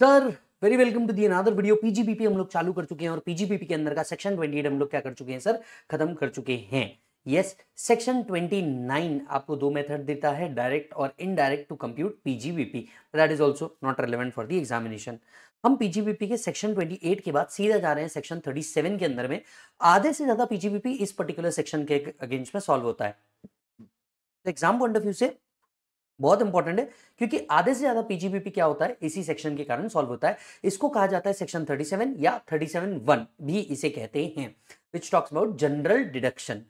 Sir very welcome to the another video PGPP हम लोग चालू कर चुके हैं और पीजीपीपी के अंदर का सेक्शन 28 हम लोग क्या कर चुके हैं सर खत्म कर चुके हैं यस सेक्शन 29 आपको दो मेथड देता है डायरेक्ट और indirect to compute PGBP that is also not relevant for the examination हम पीजीबीपी के सेक्शन 28 के बाद सीधा जा रहे हैं सेक्शन 37 के अंदर में आधे से ज्यादा पीजीबीपी इस पर्टिकुलर सेक्शन के अगेंस्ट में सॉल्व होता है एग्जाम पॉइंट ऑफ व्यू से बहुत इंपॉर्टेंट है क्योंकि आधे से ज्यादा पीजीबीपी क्या होता है इसी सेक्शन के कारण सॉल्व होता है इसको कहा जाता है सेक्शन 37 या 37 वन भी इसे कहते हैं which talks about general deduction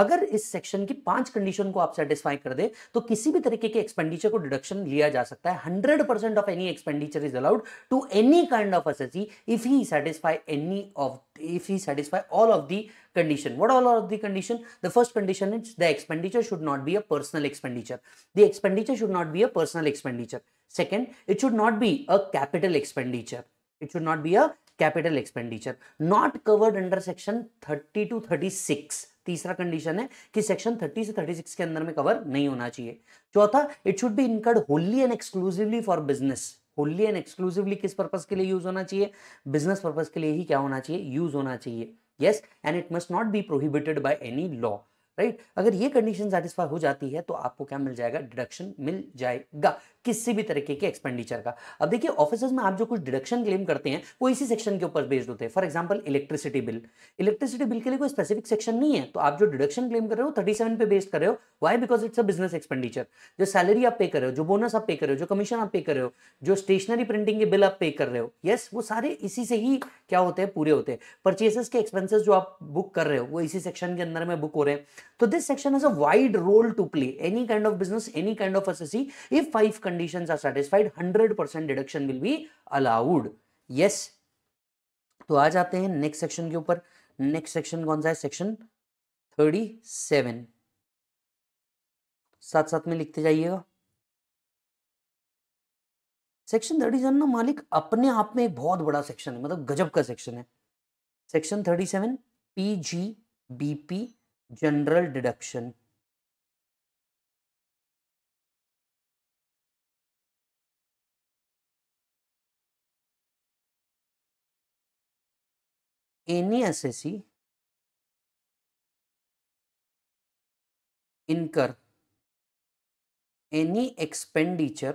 अगर इस सेक्शन की पांच कंडीशन को आप सेटिस्फाई कर दे तो किसी भी तरीके के एक्सपेंडिचर को डिडक्शन लिया जा सकता है hundred percent of any expenditure is allowed to any kind of assessee if he satisfy any of if he satisfy all of the condition what all of the condition the first condition is the expenditure should not be a personal expenditure the expenditure should not be a personal expenditure second it should not be a capital expenditure it should not be a capital expenditure not covered under section thirty two thirty six तीसरा condition है कि section 30 से 36 के अंदर में cover नहीं होना चाहिए चौथा it should be incurred wholly and exclusively for business wholly and exclusively किस पर्पज के लिए यूज होना चाहिए बिजनेस पर्पज के लिए ही क्या होना चाहिए यूज होना चाहिए yes and it must not be prohibited by any law right right? अगर ये कंडीशन सेटिस्फाई हो जाती है तो आपको क्या मिल जाएगा डिडक्शन मिल जाएगा किसी भी तरीके के एक्सपेंडिचर का अब देखिए ऑफिस में आप जो कुछ डिडक्शन क्लेम करते हैं वो इसी सेक्शन के ऊपर बेस्ड होते हैं for example electricity bill electricity bill के लिए कोई स्पेसिफिक सेक्शन नहीं है तो आप जो डिडक्शन क्लेम कर रहे हो थर्टी सेवन पे बेस्ड कर रहे हो why because it's a business expenditure जो सैलरी आप पे कर रहे हो जो बोनस आप पे कर रहे हो जो कमीशन आप पे कर रहे हो जो स्टेशनरी प्रिंटिंग के बिल आप पे कर रहे हो यस yes, वो सारे इसी से ही क्या होते हैं पूरे होते हैं परचेसेस के एक्सपेंसेस जो आप बुक कर रहे हो वो इसी सेक्शन के अंदर में बुक हो रहे हैं तो this section is a wide role to play any kind of business any kind of S if five conditions are satisfied 100% deduction will be allowed. Yes. तो आ जाते हैं नेक्स्ट सेक्शन के ऊपर नेक्स्ट सेक्शन कौन सा है सेक्शन 37. साथ साथ में लिखते जाइएगा सेक्शन थर्टी सेवन ना मालिक अपने आप में एक बहुत बड़ा सेक्शन है मतलब गजब का सेक्शन है section thirty seven P G B P general deduction any assessee incur any expenditure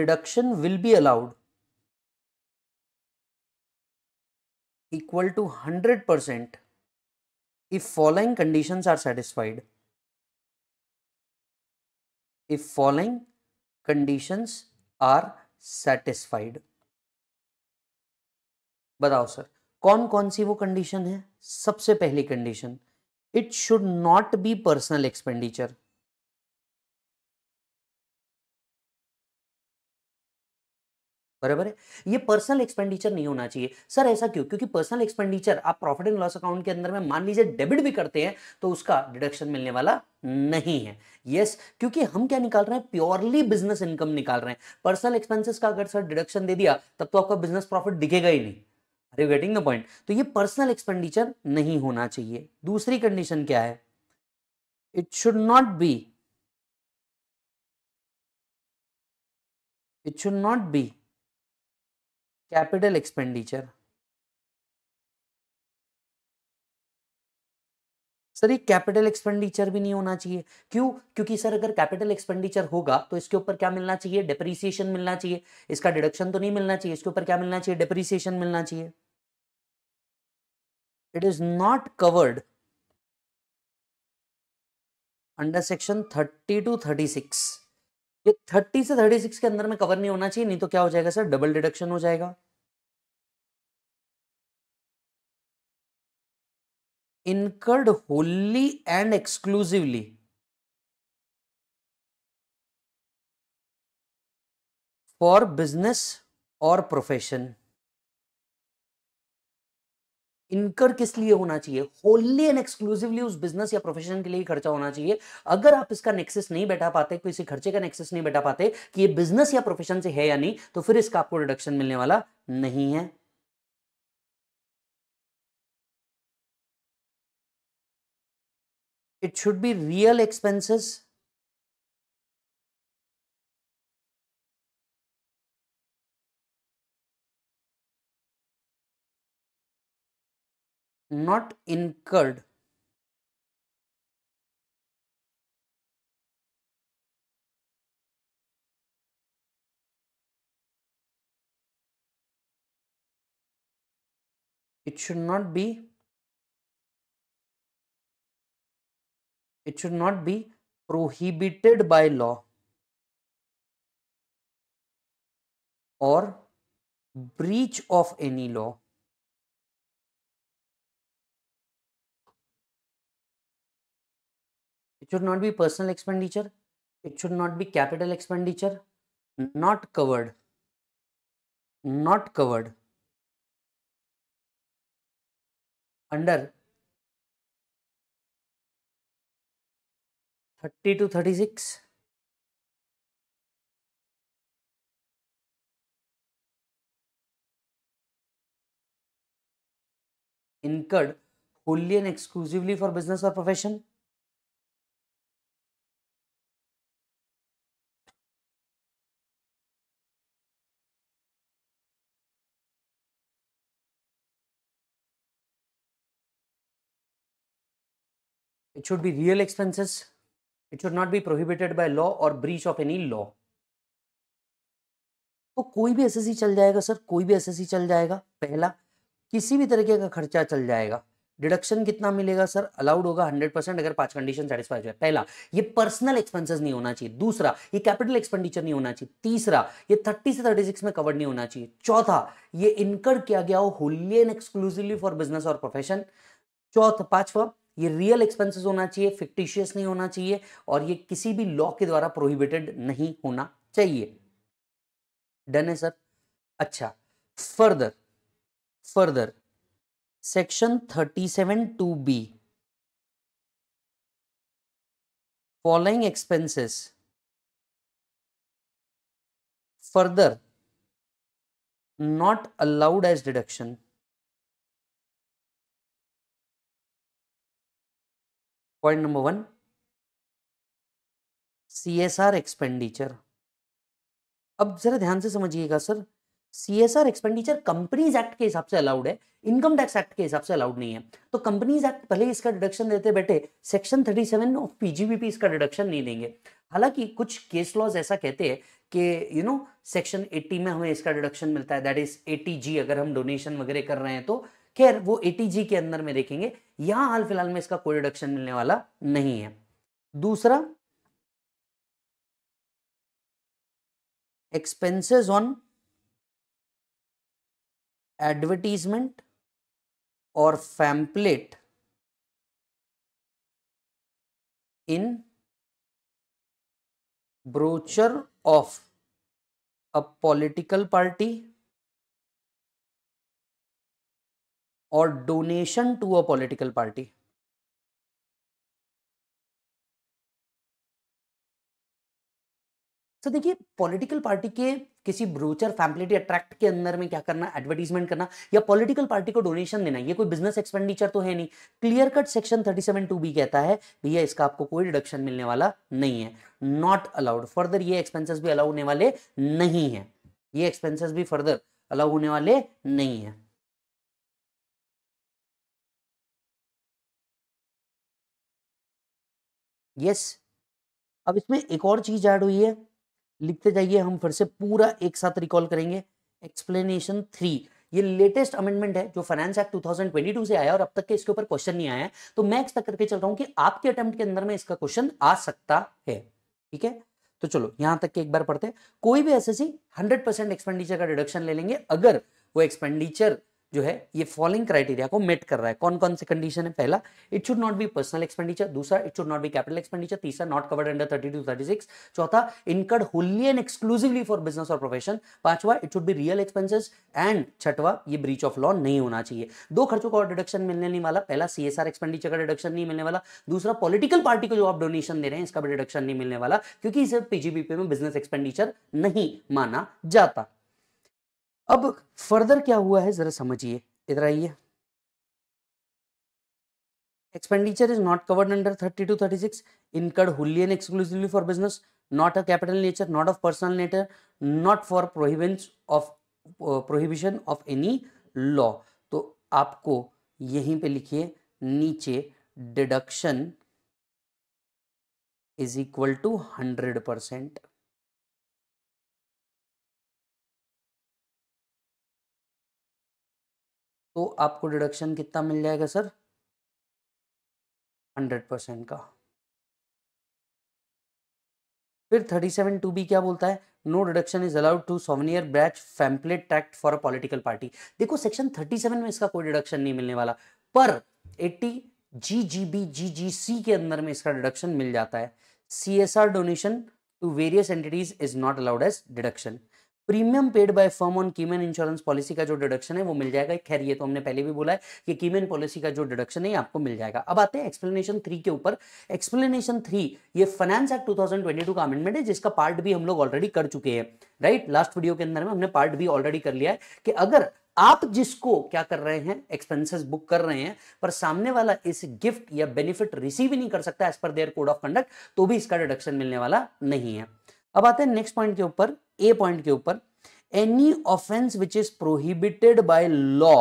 deduction will be allowed equal to 100% if following conditions are satisfied if following conditions are satisfied बताओ sir कौन कौन सी वो condition है सबसे पहली condition it should not be personal expenditure बराबर है ये पर्सनल एक्सपेंडिचर नहीं होना चाहिए सर ऐसा क्यों क्योंकि पर्सनल एक्सपेंडिचर आप प्रॉफिट एंड लॉस अकाउंट के अंदर में मान लीजिए डेबिट भी करते हैं तो उसका डिडक्शन मिलने वाला नहीं है यस yes, क्योंकि हम क्या निकाल रहे हैं प्योरली बिजनेस इनकम निकाल रहे हैं पर्सनल एक्सपेंसिस का अगर सर डिडक्शन दे दिया तब तो आपका बिजनेस प्रॉफिट दिखेगा ही नहीं are you getting the point तो ये पर्सनल एक्सपेंडिचर नहीं होना चाहिए दूसरी कंडीशन क्या है it should not be it should not be capital expenditure sir ये कैपिटल एक्सपेंडिचर भी नहीं होना चाहिए क्यों क्योंकि सर अगर कैपिटल एक्सपेंडिचर होगा तो इसके ऊपर क्या मिलना चाहिए डिप्रिसिएशन मिलना चाहिए इसका डिडक्शन तो नहीं मिलना चाहिए इसके ऊपर क्या मिलना चाहिए डिप्रिसिएशन मिलना चाहिए it is not covered under section thirty two thirty six ये 30 से 36 के अंदर में कवर नहीं होना चाहिए नहीं तो क्या हो जाएगा सर डबल डिडक्शन हो जाएगा incurred wholly and exclusively for business और प्रोफेशन इनकर किस लिए होना चाहिए होली एंड एक्सक्लूसिवली उस बिजनेस या प्रोफेशन के लिए खर्चा होना चाहिए अगर आप इसका नेक्सेस नहीं बैठा पाते किसी खर्चे का नेक्सेस नहीं बैठा पाते कि ये बिजनेस या प्रोफेशन से है या नहीं तो फिर इसका आपको डिडक्शन मिलने वाला नहीं है it should be real expenses not incurred it should not be it should not be prohibited by law or breach of any law It should not be personal expenditure. It should not be capital expenditure. Not covered. Not covered. Under 30 to 36. Incurred wholly and exclusively for business or profession. It should be real expenses. It should not be prohibited by law or breach of any law. तो कोई भी SSC चल जाएगा sir कोई भी SSC चल जाएगा पहला किसी भी तरीके का खर्चा चल जाएगा डिडक्शन कितना मिलेगा सर अलाउड होगा हंड्रेड परसेंट अगर पांच कंडीशन सेटिस्फाइड हो पहला ये पर्सनल एक्सपेंसेस नहीं होना चाहिए दूसरा ये कैपिटल एक्सपेंडिचर नहीं होना चाहिए तीसरा ये थर्टी से थर्टी सिक्स में कवर नहीं होना चाहिए चौथा ये इनकर्ड किया गया हो wholly and exclusively for business और प्रोफेशन चौथा पांचवा ये रियल एक्सपेंसेस होना चाहिए फिक्टिशियस नहीं होना चाहिए और ये किसी भी लॉ के द्वारा प्रोहिबिटेड नहीं होना चाहिए डन है सर अच्छा further further section thirty seven two B following expenses further not allowed as deduction point number one C S R expenditure अब जरा ध्यान से समझिएगा sir C S R expenditure companies act के हिसाब से अलाउड है इनकम टैक्स एक्ट के हिसाब से अलाउड नहीं है तो कंपनीज एक्ट पहले इसका डिडक्शन देते बैठे section thirty seven of PGBP इसका डिडक्शन नहीं देंगे हालांकि कुछ केस लॉज ऐसा कहते हैं कि यू नो सेक्शन 80 में हमें इसका डिडक्शन मिलता है दैट इज 80 जी अगर हम डोनेशन वगैरह कर रहे हैं तो खैर वो एटीजी के अंदर में देखेंगे यहां हाल फिलहाल में इसका कोई रिडक्शन मिलने वाला नहीं है दूसरा एक्सपेंसेस ऑन एडवर्टीजमेंट और pamphlet in brochure of a political party और donation to a political party तो देखिए पॉलिटिकल पार्टी के किसी ब्रोचर फैमिलिटी अट्रैक्ट के अंदर में क्या करना एडवर्टीजमेंट करना या पॉलिटिकल पार्टी को डोनेशन देना ये कोई बिजनेस एक्सपेंडिचर तो है नहीं clear cut section thirty seven two B कहता है भैया इसका आपको कोई डिडक्शन मिलने वाला नहीं है नॉट अलाउड फर्दर ये एक्सपेंसेस भी अलाउ होने वाले नहीं है ये एक्सपेंसेस भी फर्दर अलाउ होने वाले नहीं है यस अब इसमें एक और चीज ऐड हुई है लिखते जाइए हम फिर से पूरा एक साथ रिकॉल करेंगे एक्सप्लेनेशन थ्री ये लेटेस्ट अमेंडमेंट है जो फाइनेंस एक्ट 2022 से आया और अब तक के इसके ऊपर क्वेश्चन नहीं आया है तो मैं एक्सपेक्ट करके चल रहा हूं कि आपके अटेम्प्ट के अंदर में इसका क्वेश्चन आ सकता है ठीक है तो चलो यहां तक के एक बार पढ़ते कोई भी एस 100 परसेंट एक्सपेंडिचर का डिडक्शन ले लेंगे अगर वो एक्सपेंडिचर जो है ये फॉलोइंग क्राइटेरिया को मेट कर रहा है कौन कौन से कंडीशन है पहला it should not be personal expenditure दूसरा it should not be capital expenditure तीसरा not covered under thirty two thirty six चौथा incurred wholly and exclusively for business और प्रोफेशन पांचवा it should be real expenses and छठवा ये breach of law नहीं होना चाहिए दो खर्चों का डिडक्शन मिलने नहीं वाला पहला सी एक्सपेंडिचर का डिडक्शन नहीं मिलने वाला दूसरा पॉलिटिकल पार्टी को जो आप डोनेशन दे रहे हैं इसका भी डिडक्शन नहीं मिलने वाला क्योंकि इसे पीजीबीपी में बिजनेस एक्सपेंडिचर नहीं माना जाता अब फर्दर क्या हुआ है जरा समझिए इधर आइए expenditure is not covered under thirty two 3236 incurred wholly and exclusively for business not a capital nature not of personal nature not for prohibitions of prohibition of any law तो आपको यहीं पे लिखिए नीचे deduction is equal to hundred percent तो आपको deduction कितना मिल जाएगा सर हंड्रेड परसेंट का फिर थर्टी सेवन टू बी क्या बोलता है no deduction is allowed to souvenir brochure pamphlet tract for a political party देखो सेक्शन थर्टी सेवन में इसका कोई डिडक्शन नहीं मिलने वाला पर एट्टी जी जी बी जी जी सी के अंदर में इसका डिडक्शन मिल जाता है C S R donation to various entities is not allowed as deduction premium paid by firm on keyman insurance policy का जो डिडक्शन है वो मिल जाएगा खैर ये तो हमने पहले भी बोला है कि कीमेन पॉलिसी का जो डिडक्शन है आपको मिल जाएगा अब आते हैं एक्सप्लेनेशन थ्री के ऊपर एक्सप्लेनेशन थ्री ये फाइनेंस एक्ट 2022 का अमेंडमेंट है जिसका पार्ट भी हम लोग ऑलरेडी कर चुके हैं राइट लास्ट वीडियो के अंदर में हमने पार्ट भी ऑलरेडी कर लिया है कि अगर आप जिसको क्या कर रहे हैं एक्सपेंसेस बुक कर रहे हैं पर सामने वाला इस गिफ्ट या बेनिफिट रिसीव ही नहीं कर सकता as per there code of conduct तो भी इसका डिडक्शन मिलने वाला नहीं है अब आते हैं नेक्स्ट पॉइंट के ऊपर ए पॉइंट के ऊपर any offence which is prohibited by law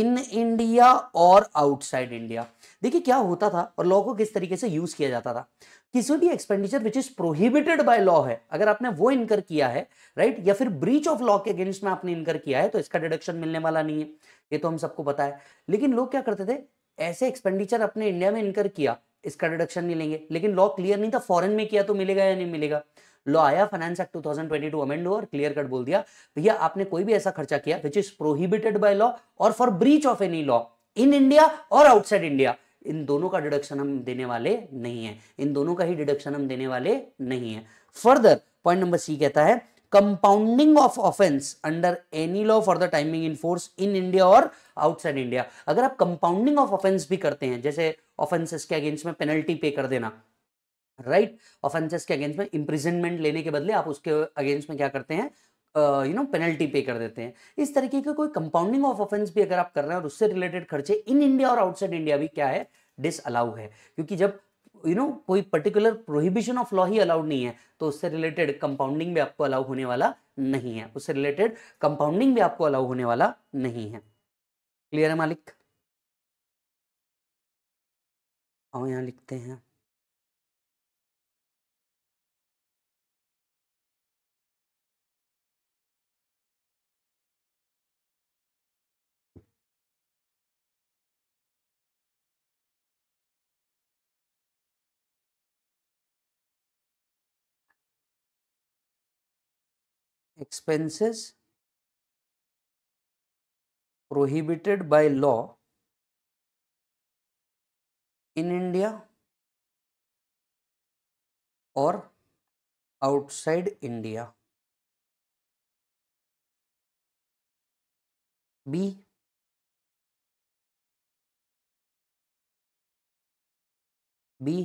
in India और आउटसाइड इंडिया देखिए क्या होता था और लॉ को किस तरीके से यूज किया जाता था किसी भी expenditure which is prohibited by law है अगर आपने वो इनकर किया है राइट या फिर ब्रीच ऑफ लॉ के अगेंस्ट में आपने इनकर किया है तो इसका डिडक्शन मिलने वाला नहीं है ये तो हम सबको पता है लेकिन लोग क्या करते थे ऐसे एक्सपेंडिचर अपने इंडिया में इनकर किया इसका डिडक्शन नहीं लेंगे लेकिन लॉ क्लियर नहीं था फॉरेन में किया तो मिलेगा या नहीं मिलेगा लॉ आया फाइनेंस एक्ट 2022 अमेंड और क्लियर कट बोल दिया भैया आपने कोई भी ऐसा खर्चा किया which is prohibited by law और for breach of any law in India और आउटसाइड इंडिया इन दोनों का डिडक्शन हम देने वाले नहीं है इन दोनों का ही डिडक्शन हम देने वाले नहीं है फर्दर पॉइंट नंबर सी कहता है compounding of offence under any law for the timing in force in India और आउटसाइड इंडिया अगर आप कंपाउंडिंग ऑफ ऑफेंस भी करते हैं जैसे ऑफेंसेस के अगेंस्ट में पेनल्टी पे कर देना राइट ऑफेंसेस के अगेंस्ट में इम्प्रिजनमेंट लेने के बदले आप उसके अगेंस्ट में क्या करते हैं यू नो पेनल्टी पे कर देते हैं इस तरीके का कोई कंपाउंडिंग ऑफ ऑफेंस भी अगर आप कर रहे हैं और उससे रिलेटेड खर्चे इन इंडिया और आउटसाइड इंडिया भी क्या है डिस अलाउ है क्योंकि जब यू you नो know, कोई पर्टिकुलर प्रोहिबिशन ऑफ लॉ ही अलाउड नहीं है तो उससे रिलेटेड कंपाउंडिंग भी आपको अलाउ होने वाला नहीं है उससे रिलेटेड कंपाउंडिंग भी आपको अलाउ होने वाला नहीं है क्लियर है मालिक आओ यहां लिखते हैं expenses prohibited by law in India or outside India. B. B.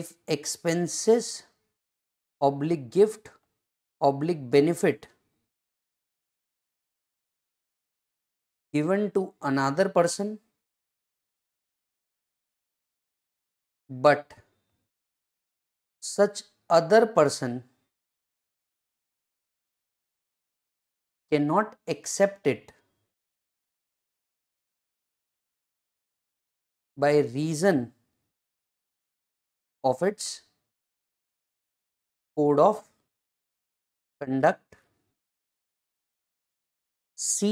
If expenses, oblique gift, oblique benefit given to another person but such other person cannot accept it by reason of its code of conduct C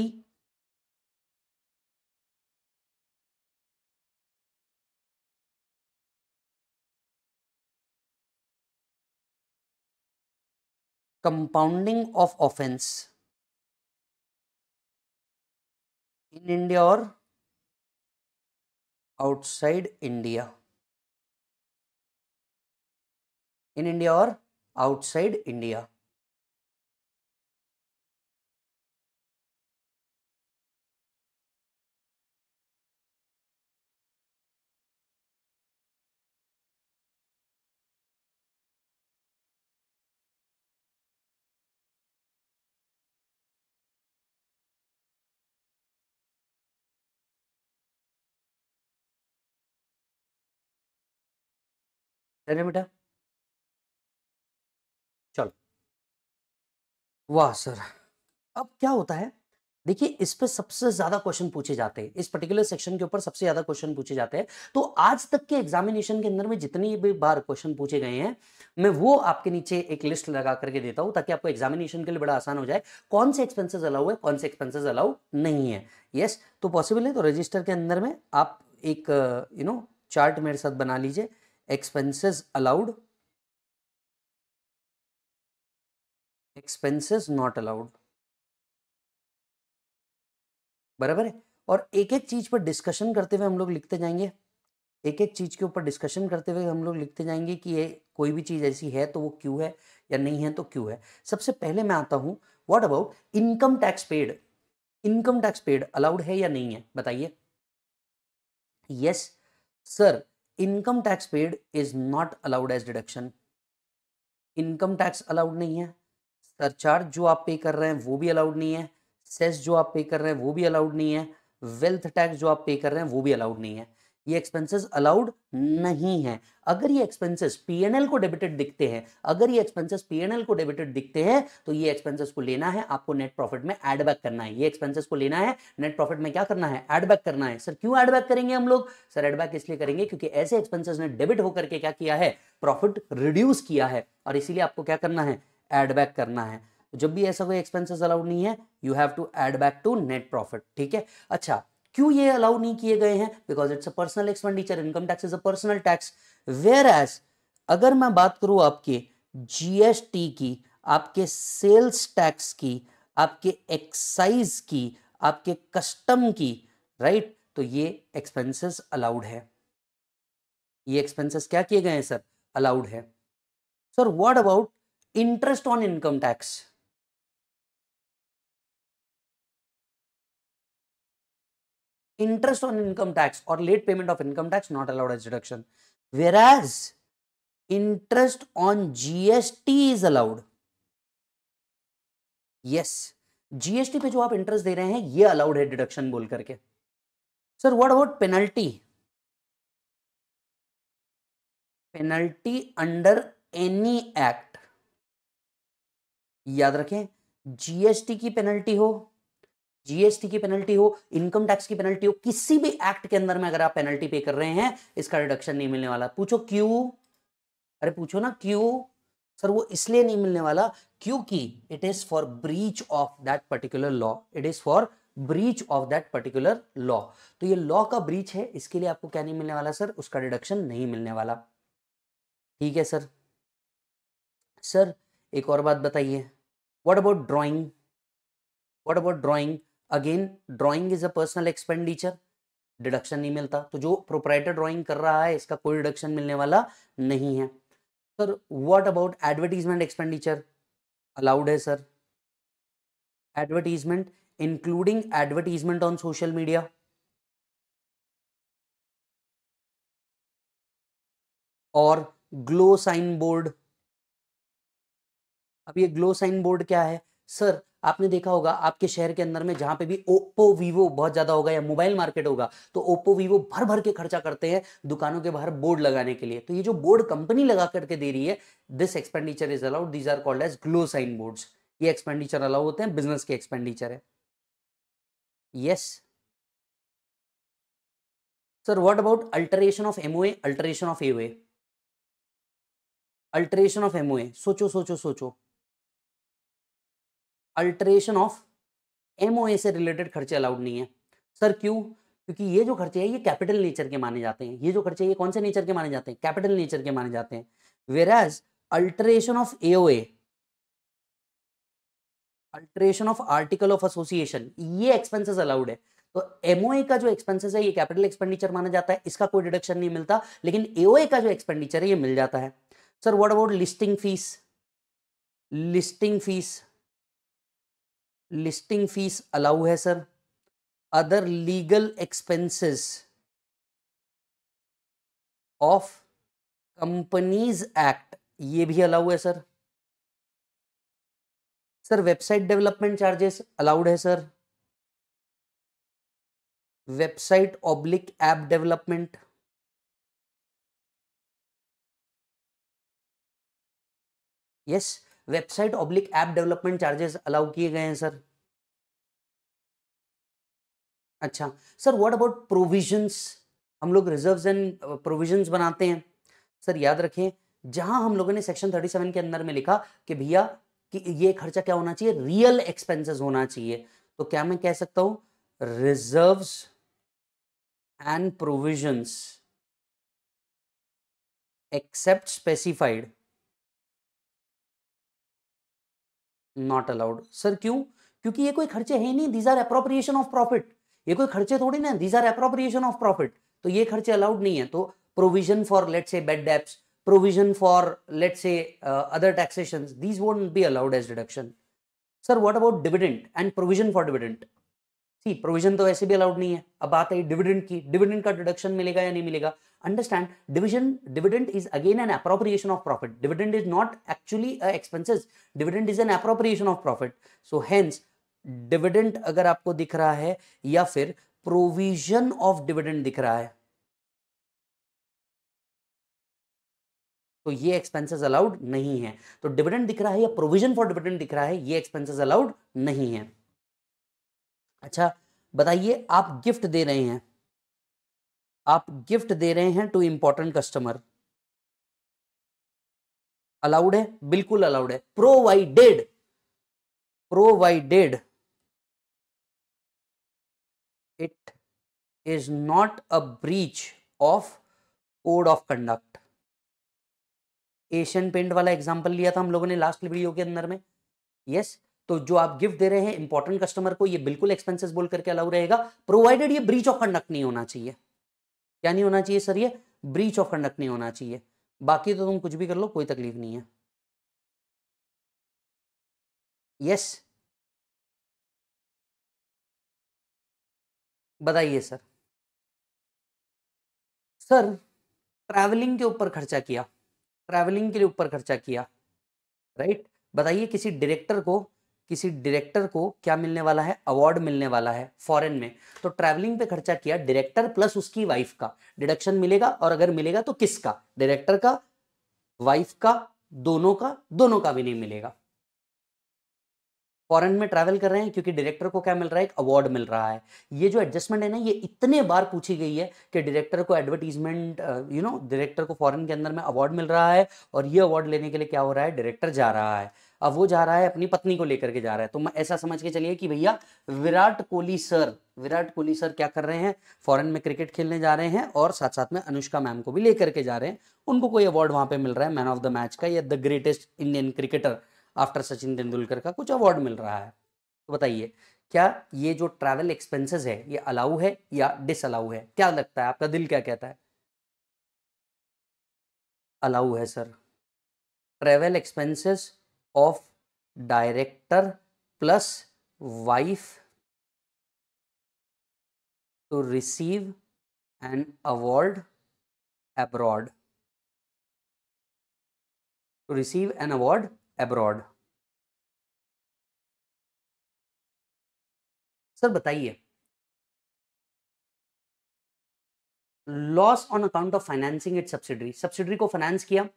compounding of offense in India or outside India in India or outside India है ना बेटा चलो वाह sir अब क्या होता है देखिए इस पर सबसे ज्यादा क्वेश्चन पूछे जाते हैं इस पर्टिकुलर सेक्शन के ऊपर सबसे ज्यादा क्वेश्चन पूछे जाते हैं तो आज तक के एग्जामिनेशन के अंदर में जितनी भी बार क्वेश्चन पूछे गए हैं मैं वो आपके नीचे एक लिस्ट लगा करके देता हूं ताकि आपको एग्जामिनेशन के लिए बड़ा आसान हो जाए कौन से एक्सपेंसेस अलाउ है कौन से एक्सपेंसिस अलाउ नहीं है यस yes, तो पॉसिबल है तो रजिस्टर के अंदर में आप एक यू नो चार्ट मेरे साथ बना लीजिए expenses allowed expenses not allowed बराबर है और एक एक चीज पर डिस्कशन करते हुए हम लोग लिखते जाएंगे एक एक चीज के ऊपर डिस्कशन करते हुए हम लोग लिखते जाएंगे कि ये कोई भी चीज ऐसी है तो वो क्यों है या नहीं है तो क्यों है सबसे पहले मैं आता हूं what about income tax paid income tax paid allowed है या नहीं है बताइए yes sir income tax paid is not allowed as deduction income tax allowed नहीं है सरचार्ज जो आप पे कर रहे हैं वो भी अलाउड नहीं है सेस जो आप पे कर रहे हैं वो भी अलाउड नहीं है वेल्थ टैक्स जो आप पे कर रहे हैं वो भी अलाउड नहीं है ये एक्सपेंसेस अलाउड नहीं है अगर ये एक्सपेंसेस पीएनएल को डेबिटेड दिखते हैं अगर ये एक्सपेंसेस पीएनएल को डेबिटेड दिखते हैं तो ये एक्सपेंसेस को लेना है आपको नेट प्रॉफिट में एड बैक करना है ये एक्सपेंसेस को लेना है नेट प्रॉफिट में क्या करना है एड बैक करना है सर क्यों एड बैक करेंगे हम लोग सर एड बैक इसलिए करेंगे क्योंकि ऐसे एक्सपेंसेस ने डेबिट होकर के क्या किया है प्रॉफिट रिड्यूस किया है और इसीलिए आपको क्या करना है एड बैक करना है जब भी ऐसा कोई एक्सपेंसेस अलाउड नहीं है you have to add back to net profit ठीक है अच्छा क्यों ये अलाउ नहीं किए गए हैं because it's a personal expenditure income tax is a personal tax whereas अगर मैं बात करूं आपके जीएसटी की आपके सेल्स टैक्स की आपके एक्साइज की आपके कस्टम की राइट right? तो ये एक्सपेंसेस अलाउड है ये एक्सपेंसेस क्या किए गए हैं सर अलाउड है sir what about interest on income tax interest on income tax or late payment of income tax not allowed as deduction whereas interest on GST is allowed yes GST पे जो आप interest दे रहे हैं ये allowed है deduction बोल करके sir what about penalty penalty under any act याद रखें जीएसटी की पेनल्टी हो जीएसटी की पेनल्टी हो इनकम टैक्स की पेनल्टी हो किसी भी एक्ट के अंदर में अगर आप पेनल्टी पे कर रहे हैं इसका रिडक्शन नहीं मिलने वाला पूछो क्यू अरे पूछो ना क्यू सर वो इसलिए नहीं मिलने वाला क्योंकि it is for breach of that particular law it is for breach of that particular law तो ये लॉ का ब्रीच है इसके लिए आपको क्या नहीं मिलने वाला सर उसका डिडक्शन नहीं मिलने वाला ठीक है सर सर एक और बात बताइए what about drawing what about drawing again drawing is a personal expenditure deduction नहीं मिलता तो जो प्रोपराइटर ड्राइंग कर रहा है इसका कोई डिडक्शन मिलने वाला नहीं है sir what about advertisement expenditure allowed है sir advertisement including advertisement on social media और ग्लो साइन बोर्ड अब ये ग्लो साइन बोर्ड क्या है सर आपने देखा होगा आपके शहर के अंदर में जहां पे भी ओप्पो वीवो बहुत ज्यादा होगा या मोबाइल मार्केट होगा तो ओप्पो वीवो भर भर के खर्चा करते हैं दुकानों के बाहर बोर्ड लगाने के लिए तो ये जो बोर्ड कंपनी लगा करके दे रही है this expenditure is allowed these are called as glow sign boards ये एक्सपेंडिचर अलाउ होते हैं बिजनेस के एक्सपेंडिचर है yes sir what about alteration of MOA alteration of AOA alteration of MOA सोचो सोचो सोचो अल्ट्रेशन ऑफ एमओए से related खर्चे अलाउड नहीं है सर क्यों क्योंकि ये जो खर्चे हैं ये कैपिटल नेचर के माने जाते हैं ये जो खर्चे ये कौन से नेचर के माने जाते हैं कैपिटल नेचर के माने जाते हैं whereas alteration of AOA alteration of article of association ये एक्सपेंसेस अलाउड है तो एमओए का जो एक्सपेंसेस है ये कैपिटल एक्सपेंडिचर माना जाता है इसका कोई डिडक्शन नहीं मिलता लेकिन एओए का जो एक्सपेंडिचर है ये मिल जाता है sir what about listing fees listing fees listing fees allow है sir other legal expenses of companies act ये भी अलाउ है sir sir website development charges allowed है sir website oblique app development yes website oblique app development charges allow किए गए हैं sir अच्छा सर व्हाट अबाउट प्रोविजंस हम लोग रिजर्व्स एंड प्रोविजंस बनाते हैं सर याद रखें जहां हम लोगों ने सेक्शन 37 के अंदर में लिखा कि भैया कि ये खर्चा क्या होना चाहिए रियल एक्सपेंसेस होना चाहिए तो क्या मैं कह सकता हूं reserve and provisions except specified not allowed sir क्यों क्योंकि ये कोई खर्चे है नहीं these are appropriation of profit ये कोई खर्चे थोड़ी ना these are appropriation of profit तो ये खर्चे अलाउड नहीं है तो provision for let's say bad debts provision for let's say other taxation these won't be allowed as deduction sir what about dividend and provision for dividend सी provision तो वैसे भी अलाउड नहीं है अब बात है डिविडेंट की डिविडेंट का डिडक्शन मिलेगा या नहीं मिलेगा understand division dividend is again an appropriation of profit dividend is not actually a expenses dividend is an appropriation of profit so hence dividend अगर आपको दिख रहा है या फिर provision of dividend दिख रहा है तो ये एक्सपेंसेस अलाउड नहीं है तो डिविडेंड दिख रहा है या प्रोविजन फॉर डिविडेंड दिख रहा है ये एक्सपेंसेस अलाउड नहीं है अच्छा बताइए आप गिफ्ट दे रहे हैं आप गिफ्ट दे रहे हैं टू इंपॉर्टेंट कस्टमर अलाउड है बिल्कुल अलाउड है provided provided it is not a breach of code of conduct Asian paint वाला एग्जाम्पल लिया था हम लोगों ने लास्ट वीडियो के अंदर में यस yes? तो जो आप गिफ्ट दे रहे हैं इंपॉर्टेंट कस्टमर को ये बिल्कुल एक्सपेंसेस बोल करके अलाउ रहेगा प्रोवाइडेड ये ब्रीच ऑफ कंडक्ट नहीं होना चाहिए क्या नहीं होना चाहिए सर ये ब्रीच ऑफ कंडक्ट नहीं होना चाहिए बाकी तो तुम कुछ भी कर लो कोई तकलीफ नहीं है यस बताइए सर सर ट्रैवलिंग के ऊपर खर्चा किया ट्रैवलिंग के लिए ऊपर खर्चा किया राइट बताइए किसी डायरेक्टर को किसी डायरेक्टर को क्या मिलने वाला है अवार्ड मिलने वाला है फॉरेन में तो ट्रैवलिंग पे खर्चा किया डायरेक्टर प्लस उसकी वाइफ का डिडक्शन मिलेगा और अगर मिलेगा तो किसका डायरेक्टर का वाइफ का दोनों का दोनों का भी नहीं मिलेगा फॉरेन में ट्रैवल कर रहे हैं क्योंकि डायरेक्टर को क्या मिल रहा है एक अवार्ड मिल रहा है ये जो एडजस्टमेंट है ना ये इतने बार पूछी गई है कि डायरेक्टर को एडवर्टीजमेंट यू नो डायरेक्टर को फॉरेन के अंदर में अवार्ड मिल रहा है और ये अवार्ड लेने के लिए क्या हो रहा है डायरेक्टर जा रहा है अब वो जा रहा है अपनी पत्नी को लेकर के जा रहा है तो ऐसा समझ के चलिए कि भैया विराट कोहली सर विराट कोहली सर क्या कर रहे हैं फॉरेन में क्रिकेट खेलने जा रहे हैं और साथ साथ में अनुष्का मैम को भी लेकर के जा रहे हैं उनको कोई अवार्ड वहां पे मिल रहा है मैन ऑफ द मैच का या the greatest Indian cricketer after Sachin Tendulkar का कुछ अवार्ड मिल रहा है तो बताइए क्या ये जो ट्रैवल एक्सपेंसेस है ये अलाउ है या अलाउ है क्या लगता है आपका दिल क्या कहता है अलाउ है sir travel expenses of director plus wife to receive an award abroad to receive an award abroad sir बताइए loss on account of financing it subsidiary subsidiary को फाइनेंस किया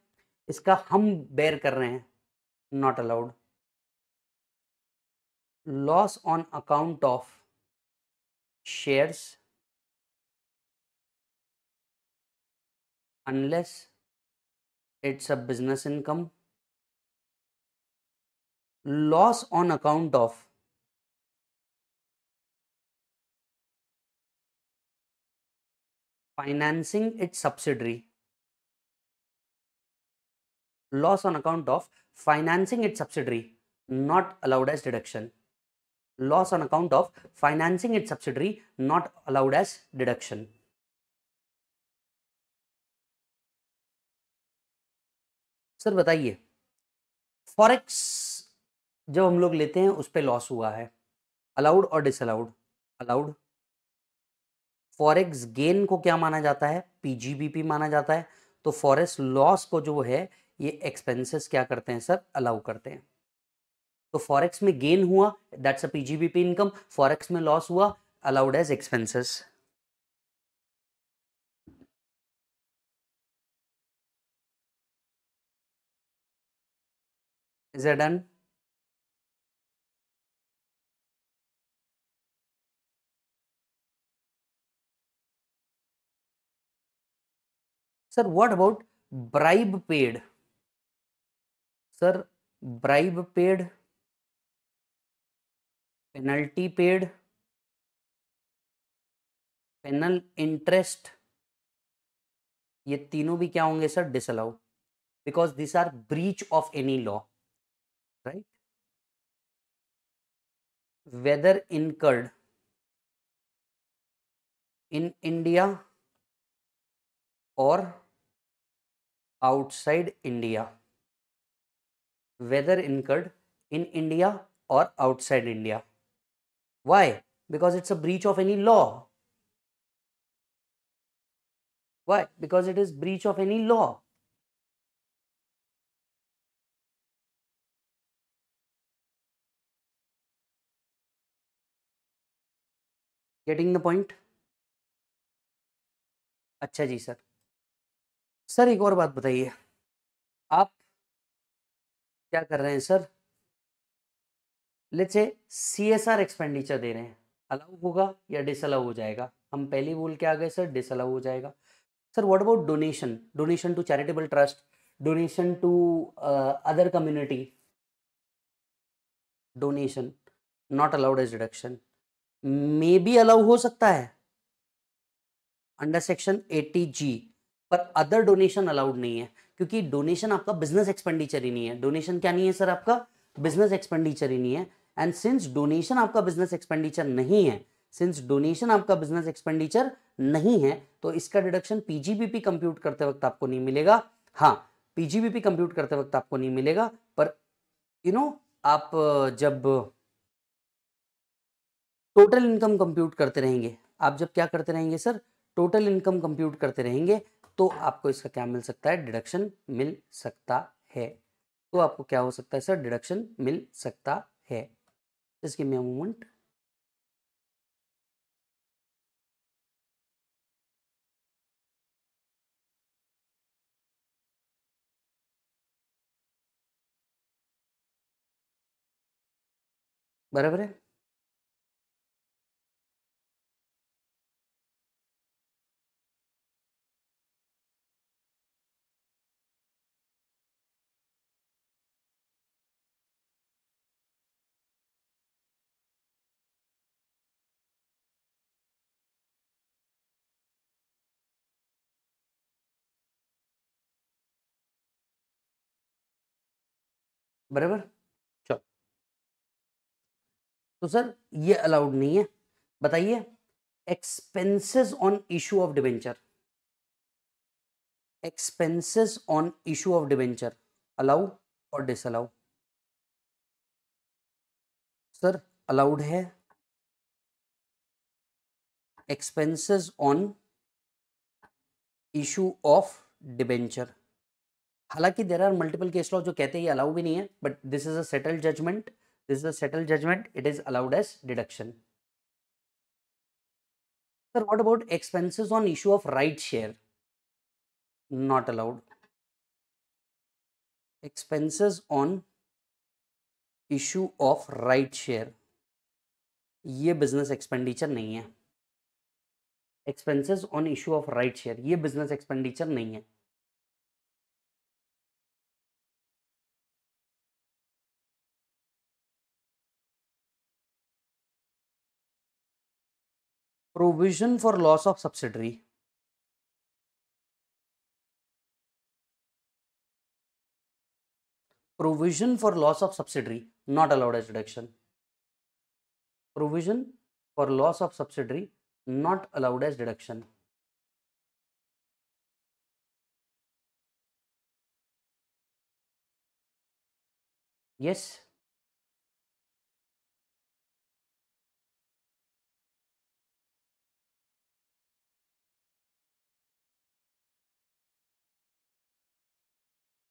इसका हम बेयर कर रहे हैं not allowed loss on account of shares unless it's a business income loss on account of financing its subsidiary loss on account of financing its subsidiary not allowed as deduction loss on account of financing its subsidiary not allowed as deduction sir बताइए forex जब हम लोग लेते हैं उस पर loss हुआ है अलाउड और डिसअलाउड अलाउड फॉरेक्स गेन को क्या माना जाता है पीजीबीपी माना जाता है तो फॉरेक्स लॉस को जो है ये एक्सपेंसेस क्या करते हैं सर अलाउ करते हैं तो फॉरेक्स में गेन हुआ that's a PGBP income forex में लॉस हुआ allowed as expenses is it done sir what about bribe paid sir bribe paid penalty paid penal interest ये तीनों भी क्या होंगे sir disallow because this are breach of any law right whether incurred in India और outside India whether incurred in India or outside India. Why? Because it's a breach of any law. Why? Because it is breach of any law. Getting the point अच्छा जी sir sir एक और बात बताइए आप क्या कर रहे हैं sir let's C S R expenditure दे रहे हैं अलाउ होगा या डिसअलाउ हो जाएगा हम पहले बोल के आ गए सर डिसअलाउ हो जाएगा sir what about donation donation to charitable trust donation to other community donation not allowed as deduction may be allow हो सकता है अंडर सेक्शन एटी जी पर अदर डोनेशन अलाउड नहीं है क्योंकि डोनेशन आपका बिजनेस एक्सपेंडिचर ही नहीं है डोनेशन क्या नहीं है सर आपका बिजनेस एक्सपेंडिचर ही नहीं है एंड सिंस डोनेशन आपका बिजनेस एक्सपेंडिचर नहीं है सिंस डोनेशन आपका बिजनेस एक्सपेंडिचर नहीं है तो इसका डिडक्शन पीजीबीपी कंप्यूट करते वक्त आपको नहीं मिलेगा हाँ पीजीबीपी कंप्यूट करते वक्त आपको नहीं मिलेगा पर यू you नो know, आप जब टोटल इनकम कंप्यूट करते रहेंगे आप जब क्या करते रहेंगे सर टोटल इनकम कंप्यूट करते रहेंगे तो आपको इसका क्या मिल सकता है डिडक्शन मिल सकता है तो आपको क्या हो सकता है सर डिडक्शन मिल सकता है इसके मे मूवमेंट बराबर है बराबर चलो तो सर ये अलाउड नहीं है बताइए expenses on issue of debenture expenses on issue of debenture allow और डिसअलाउ सर अलाउड है expenses on issue of debenture हालांकि there are multiple case law जो कहते हैं ये अलाउ भी नहीं है बट दिस इज अटल जजमेंट दिस इज अटल judgement it is allowed as deduction sir what about expenses on issue of right share not allowed expenses on issue of right share ये बिजनेस एक्सपेंडिचर नहीं है expenses on issue of right share ये business expenditure नहीं है provision for loss of subsidiary provision for loss of subsidiary not allowed as deduction provision for loss of subsidiary not allowed as deduction yes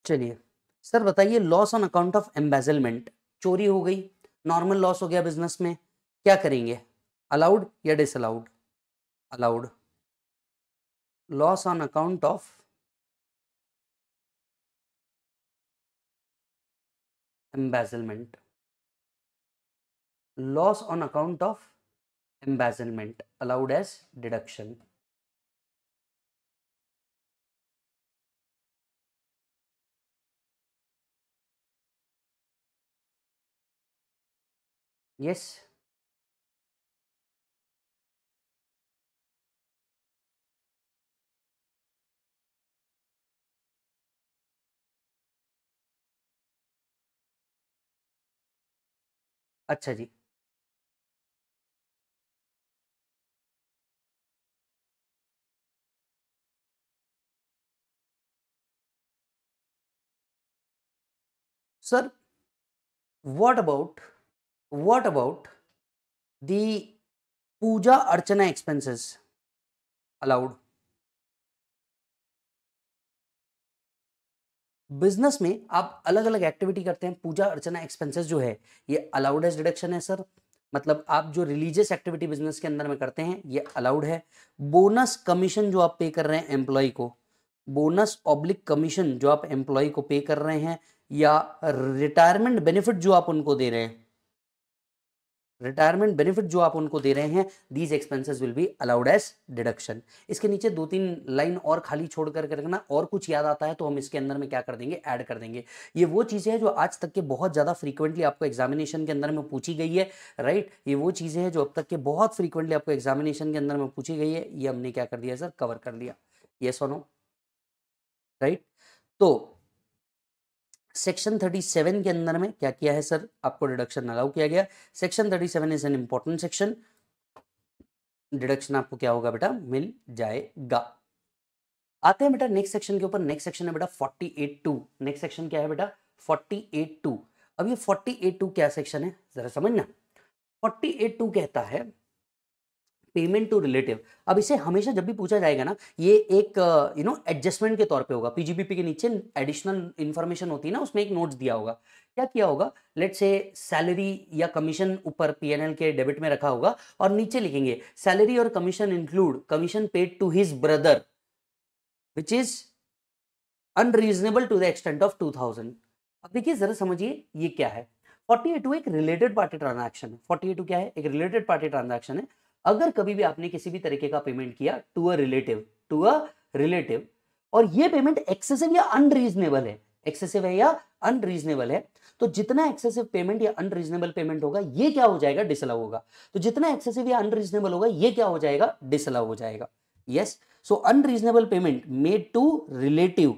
चलिए sir बताइए loss on account of embezzlement चोरी हो गई normal loss हो गया business में क्या करेंगे अलाउड या disallowed allowed loss on account of embezzlement loss on account of embezzlement allowed as deduction Yes. अच्छा जी। Sir, what about what about the puja archana expenses allowed business में आप अलग अलग एक्टिविटी करते हैं पूजा अर्चना एक्सपेंसेस जो है ये अलाउड एज डिडक्शन है सर मतलब आप जो रिलीजियस एक्टिविटी बिजनेस के अंदर में करते हैं ये अलाउड है बोनस कमीशन जो आप पे कर रहे हैं एम्प्लॉय को बोनस ऑब्लिक कमीशन जो आप एम्प्लॉय को पे कर रहे हैं या रिटायरमेंट बेनिफिट जो आप उनको दे रहे हैं रिटायरमेंट बेनिफिट जो आप उनको दे रहे हैं these expenses will be allowed as deduction इसके नीचे दो तीन लाइन और खाली छोड़ कर रखना और कुछ याद आता है तो हम इसके अंदर में क्या कर देंगे ऐड कर देंगे ये वो चीज़ें हैं जो आज तक के बहुत ज़्यादा फ्रीक्वेंटली आपको एग्जामिनेशन के अंदर में पूछी गई है राइट ये वो चीज़ें हैं जो अब तक के बहुत फ्रीक्वेंटली आपको एग्जामिनेशन के अंदर में पूछी गई है ये हमने क्या कर दिया सर कवर कर लिया ये सोनो राइट तो सेक्शन 37 के अंदर में क्या किया है सर आपको डिडक्शन अलाउ किया गया section 37 is an important section deduction आपको क्या होगा बेटा मिल जाएगा आते हैं बेटा नेक्स्ट सेक्शन के ऊपर नेक्स्ट सेक्शन है बेटा forty eight two next section क्या है बेटा फोर्टी एट टू अब ये फोर्टी एट टू क्या सेक्शन है जरा समझना फोर्टी एट टू कहता है पेमेंट टू रिलेटिव अब इसे हमेशा जब भी पूछा जाएगा ना ये एक यू नो एडजस्टमेंट के तौर पे होगा पीजीबीपी के नीचे एडिशनल इंफॉर्मेशन होती है ना उसमें एक नोट्स दिया होगा क्या किया होगा लेट से सैलरी या कमीशन ऊपर पीएनएल के डेबिट में रखा होगा और नीचे लिखेंगे सैलरी और commission include commission paid to his brother which is unreasonable to the extent of two thousand अब देखिए जरा समझिए ये क्या है फोर्टी एक रिलेटेड पार्टी ट्रांजेक्शन है फोर्टी क्या है एक रिलेटेड पार्टी ट्रांजेक्शन है अगर कभी भी आपने किसी भी तरीके का पेमेंट किया to a relative to a relative और ये पेमेंट एक्सेसिव या अनरीजनेबल है एक्सेसिव है या अनरीजनेबल है तो जितना एक्सेसिव पेमेंट या अनरीजनेबल पेमेंट होगा ये क्या हो जाएगा डिसअलाउ होगा तो जितना एक्सेसिव या अनरीजनेबल होगा ये क्या हो जाएगा डिसअलाउ हो जाएगा yes so unreasonable payment made to relative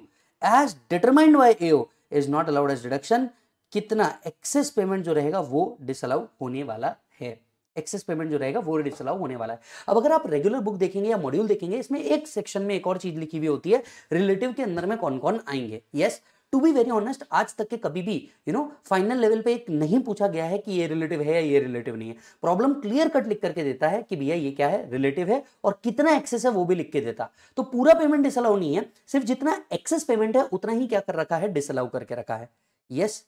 as determined by AO is not allowed as deduction कितना एक्सेस पेमेंट जो रहेगा वो डिसअलाउ होने वाला है एक्सेस पेमेंट जो रहेगा वो डिसअलाउ होने वाला है अब अगर आप रेगुलर बुक देखेंगे या मॉड्यूल देखेंगे इसमें एक सेक्शन में एक और चीज लिखी हुई होती है रिलेटिव के अंदर में कौन कौन आएंगे yes to be very honest आज तक के कभी भी यू नो फाइनल लेवल पे एक नहीं पूछा गया है कि ये रिलेटिव है या ये रिलेटिव नहीं है प्रॉब्लम क्लियर कट लिख करके देता है कि भैया ये क्या है रिलेटिव है और कितना एक्सेस है वो भी लिख के देता तो पूरा पेमेंट डिसअलाउ नहीं है सिर्फ जितना एक्सेस पेमेंट है उतना ही क्या कर रखा है डिसअलाउ करके रखा है यस yes,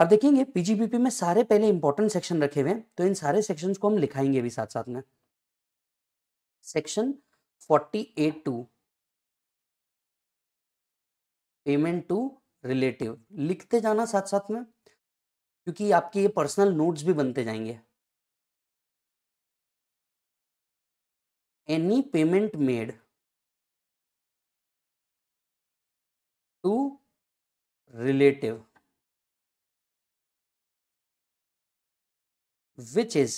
अब देखेंगे पीजीपीपी में सारे पहले इंपॉर्टेंट सेक्शन रखे हुए हैं तो इन सारे सेक्शंस को हम लिखाएंगे भी साथ साथ में section forty eight two payment to relative लिखते जाना साथ साथ में क्योंकि आपके ये पर्सनल नोट्स भी बनते जाएंगे any payment made to relative which is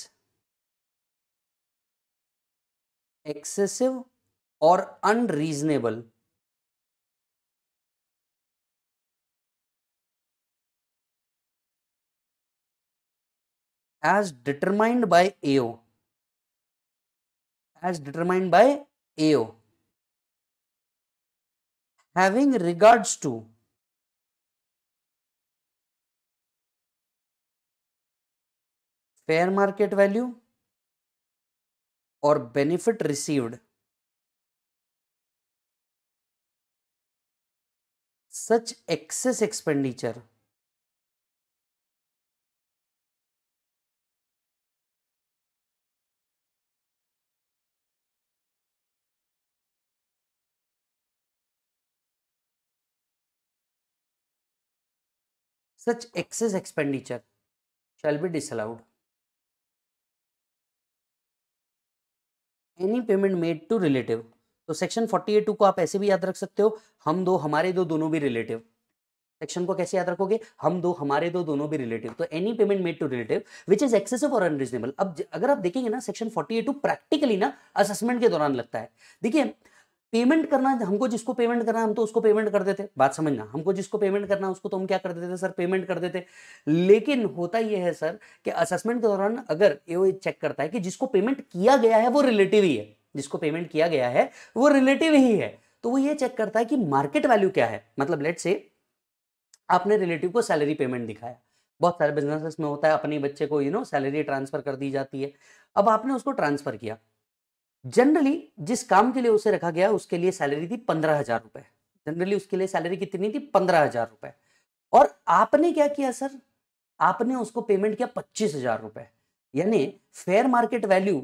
excessive or unreasonable as determined by AO as determined by AO having regards to fair market value और benefit received such excess expenditure such excess expenditure shall be disallowed any payment made to relative तो section forty eight two को आप ऐसे भी याद रख सकते हो हम दो हमारे दो दोनों भी रिलेटिव सेक्शन को कैसे याद रखोगे हम दो हमारे दो दोनों भी रिलेटिव तो any payment made to relative which is excessive और अनरिजनेबल अब अगर आप देखेंगे ना section forty eight two practically ना असेसमेंट के दौरान लगता है देखिए पेमेंट करना हमको जिसको पेमेंट करना हम तो उसको पेमेंट कर देते बात समझना हमको जिसको पेमेंट करना उसको तो हम क्या कर देते सर पेमेंट कर देते लेकिन होता यह है सर कि असेसमेंट के दौरान अगर ये चेक करता है कि जिसको पेमेंट किया गया है वो रिलेटिव ही है जिसको पेमेंट किया गया है वो रिलेटिव ही है तो वो ये चेक करता है कि मार्केट वैल्यू क्या है मतलब लेट से आपने रिलेटिव को सैलरी पेमेंट दिखाया बहुत सारे बिजनेस में होता है अपने बच्चे को यू नो सैलरी ट्रांसफर कर दी जाती है अब आपने उसको ट्रांसफर किया जनरली जिस काम के लिए उसे रखा गया उसके लिए सैलरी थी पंद्रह हजार रुपए जनरली उसके लिए सैलरी कितनी थी पंद्रह हजार रुपए और आपने क्या किया सर आपने उसको पेमेंट किया पच्चीस हजार रुपए यानी फेयर मार्केट वैल्यू